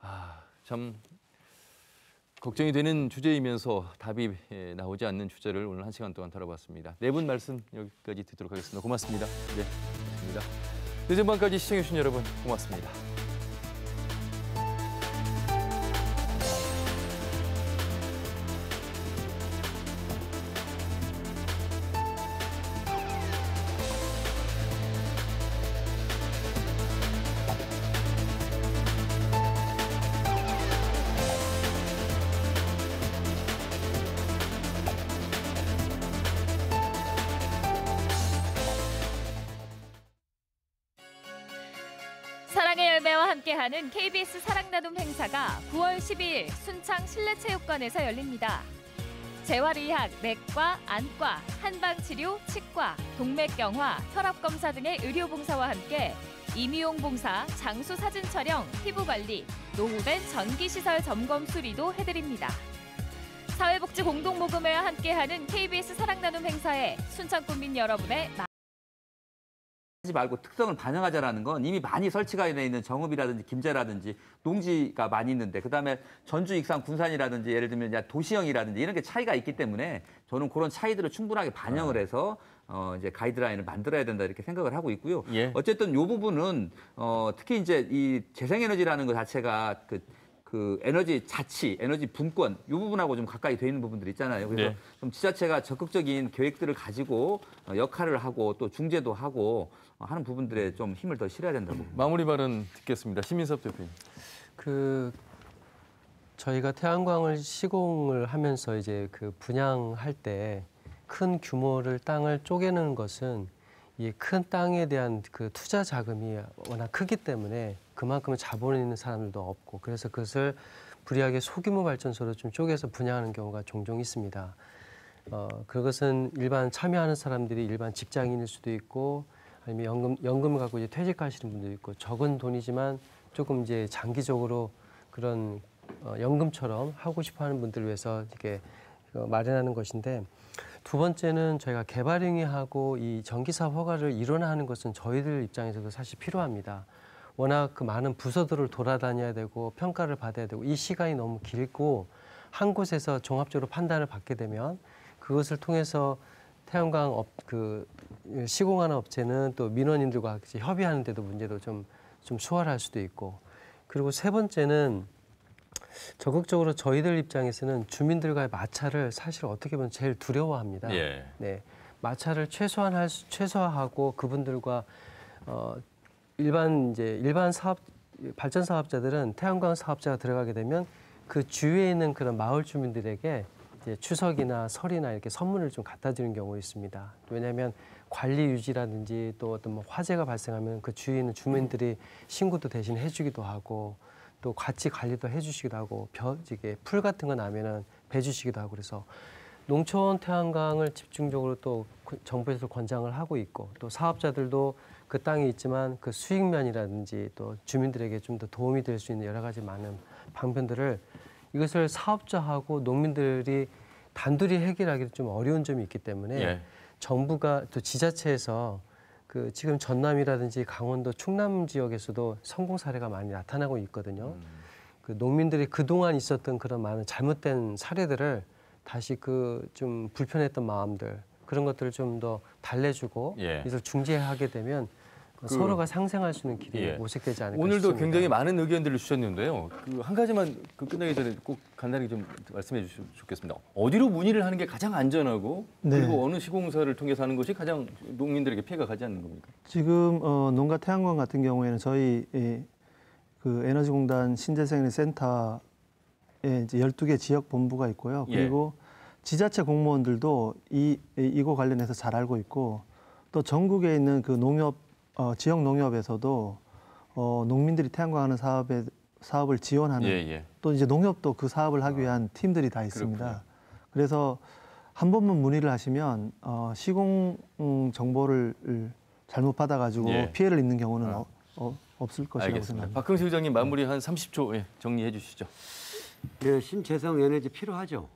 아, 참 걱정이 되는 주제이면서 답이 예, 나오지 않는 주제를 오늘 한 시간 동안 다뤄봤습니다. 네 분 말씀 여기까지 듣도록 하겠습니다. 고맙습니다. 네, 고맙습니다. 늦은 밤까지 시청해주신 여러분 고맙습니다. 박물관에서 열립니다. 재활의학, 내과, 안과, 한방치료, 치과, 동맥경화, 혈압검사 등의 의료봉사와 함께 임의용 봉사, 장수 사진 촬영, 피부관리, 노후된 전기시설 점검 수리도 해드립니다. 사회복지 공동모금회와 함께하는 KBS 사랑나눔 행사에 순천국민 여러분의 하지 말고 특성을 반영하자라는 건 이미 많이 설치가 되어 있는 정읍이라든지 김제라든지 농지가 많이 있는데 그다음에 전주 익산 군산이라든지 예를 들면 도시형이라든지 이런 게 차이가 있기 때문에 저는 그런 차이들을 충분하게 반영을 아. 해서 어 이제 가이드라인을 만들어야 된다 이렇게 생각을 하고 있고요. 예. 어쨌든 요 부분은 어 특히 이제 이 재생에너지라는 것 자체가 그그 그 에너지 자치, 에너지 분권 이 부분하고 좀 가까이 돼 있는 부분들 있잖아요. 그래서 네. 좀 지자체가 적극적인 계획들을 가지고 어, 역할을 하고 또 중재도 하고 어, 하는 부분들에 좀 힘을 더 실어야 된다고. 마무리 발언 듣겠습니다. 시민섭 대표님. 그 저희가 태양광을 시공을 하면서 이제 그 분양할 때 큰 규모를 땅을 쪼개는 것은 이 큰 땅에 대한 그 투자 자금이 워낙 크기 때문에 그만큼자본 있는 사람들도 없고 그래서 그것을 불리하게 소규모 발전소로 좀 쪼개서 분양하는 경우가 종종 있습니다. 어, 그것은 일반 참여하는 사람들이 일반 직장인일 수도 있고 아니면 연금 연금 을 갖고 이제 퇴직하시는 분도 있고 적은 돈이지만 조금 이제 장기적으로 그런 어, 연금처럼 하고 싶어하는 분들을 위해서 이렇게 어, 마련하는 것인데 두 번째는 저희가 개발행위하고 이 전기사업 허가를 이원화하는 것은 저희들 입장에서도 사실 필요합니다. 워낙 그 많은 부서들을 돌아다녀야 되고 평가를 받아야 되고 이 시간이 너무 길고 한 곳에서 종합적으로 판단을 받게 되면 그것을 통해서 태양광 업, 그 시공하는 업체는 또 민원인들과 같이 협의하는 데도 문제도 좀, 좀 수월할 수도 있고 그리고 세 번째는 적극적으로 저희들 입장에서는 주민들과의 마찰을 사실 어떻게 보면 제일 두려워합니다. 예. 네. 마찰을 최소한할 최소화하고 그분들과 어 일반 이제 일반 사업 발전 사업자들은 태양광 사업자가 들어가게 되면 그 주위에 있는 그런 마을 주민들에게 이제 추석이나 설이나 이렇게 선물을 좀 갖다 주는 경우 가 있습니다. 왜냐하면 관리 유지라든지 또 어떤 뭐 화재가 발생하면 그 주위에 있는 주민들이 네. 신고도 대신 해주기도 하고 또 같이 관리도 해주시기도 하고 벼 이게 풀 같은 거 나면은 배주시기도 하고 그래서 농촌 태양광을 집중적으로 또 그 정부에서 권장을 하고 있고 또 사업자들도 그 땅이 있지만 그 수익면이라든지 또 주민들에게 좀 더 도움이 될 수 있는 여러 가지 많은 방편들을 이것을 사업자하고 농민들이 단둘이 해결하기도 좀 어려운 점이 있기 때문에 예. 정부가 또 지자체에서 그 지금 전남이라든지 강원도 충남 지역에서도 성공 사례가 많이 나타나고 있거든요. 음. 그 농민들이 그동안 있었던 그런 많은 잘못된 사례들을 다시 그 좀 불편했던 마음들 그런 것들을 좀 더 달래주고 예. 이걸 중재하게 되면 그, 서로가 상생할 수 있는 길이 예. 모색되지 않을까 오늘도 싶습니다. 굉장히 많은 의견들을 주셨는데요. 그한 가지만 그 끝나기 전에 꼭 간단히 좀 말씀해 주시면 좋겠습니다. 어디로 문의를 하는 게 가장 안전하고 네. 그리고 어느 시공사를 통해서 하는 것이 가장 농민들에게 피해가 가지 않는 겁니까? 지금 어, 농가 태양광 같은 경우에는 저희 이, 그 에너지공단 신재생리 센터에 이제 12개 지역 본부가 있고요. 예. 그리고 예. 지자체 공무원들도 이 이거 관련해서 잘 알고 있고 또 전국에 있는 그 농협 어, 지역 농협에서도 어, 농민들이 태양광하는 사업에 사업을 지원하는 예, 예. 또 이제 농협도 그 사업을 하기 아, 위한 팀들이 다 있습니다. 그렇군요. 그래서 한 번만 문의를 하시면 어, 시공 음, 정보를 잘못 받아가지고 예. 피해를 입는 경우는 아. 어, 어, 없을 것이라고 습니다 생각합니다. 박흥수 회장님 네. 마무리 한 30초 예, 정리해 주시죠. 예, 신재생 에너지 필요하죠.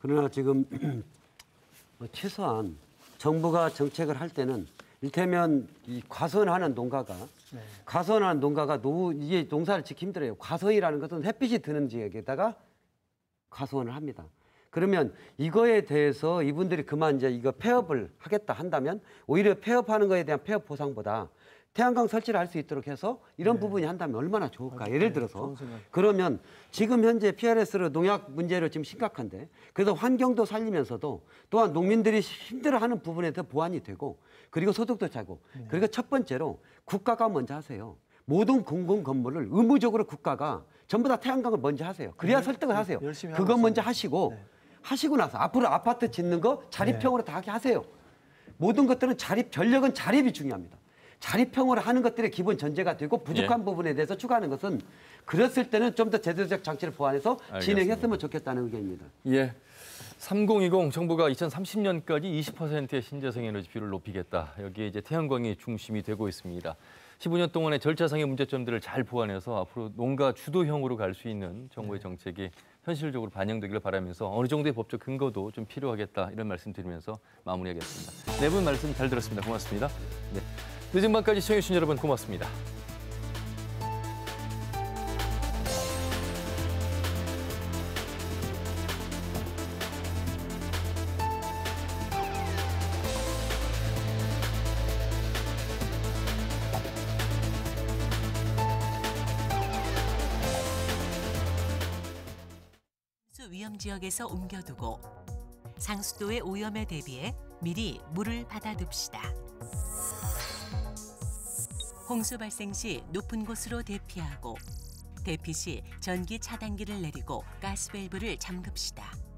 그러나 지금 최소한 정부가 정책을 할 때는 일테면 이 과선하는 농가가 네. 과선하는 농가가 노 이게 농사를 짓기 힘들어요. 과선이라는 것은 햇빛이 드는 지역에다가 과선을 합니다. 그러면 이거에 대해서 이분들이 그만 이제 이거 폐업을 하겠다 한다면 오히려 폐업하는 거에 대한 폐업 보상보다 태양광 설치를 할 수 있도록 해서 이런 네. 부분이 한다면 얼마나 좋을까. 아, 예를 네, 들어서 그러면 지금 현재 PRS로 농약 문제로 지금 심각한데 그래서 환경도 살리면서도 또한 농민들이 힘들어하는 부분에 더 보완이 되고 그리고 소득도 차고. 네. 그니까첫 번째로 국가가 먼저 하세요. 모든 공공 건물을 의무적으로 국가가 전부 다 태양광을 먼저 하세요. 그래야 네. 설득을 하세요. 열심히 그거 먼저 하시고 네. 하시고 나서 앞으로 아파트 짓는 거 자립형으로 네. 다 하게 하세요. 모든 것들은 자립 전력은 자립이 중요합니다. 자립형으로 하는 것들의 기본 전제가 되고 부족한 예. 부분에 대해서 추가하는 것은 그랬을 때는 좀 더 제도적 장치를 보완해서 알겠습니다. 진행했으면 좋겠다는 의견입니다. 예. 3020 정부가 2030년까지 20%의 신재생 에너지 비율을 높이겠다. 여기에 이제 태양광이 중심이 되고 있습니다. 15년 동안의 절차상의 문제점들을 잘 보완해서 앞으로 농가 주도형으로 갈 수 있는 정부의 네. 정책이 현실적으로 반영되기를 바라면서 어느 정도의 법적 근거도 좀 필요하겠다 이런 말씀 드리면서 마무리하겠습니다. 네 분 말씀 잘 들었습니다. 고맙습니다. 네. 늦은 밤까지 시청해주신 여러분 고맙습니다. 지역에서 옮겨두고 상수도의 오염에 대비해 미리 물을 받아둡시다. 홍수 발생 시 높은 곳으로 대피하고 대피 시 전기 차단기를 내리고 가스밸브를 잠급시다.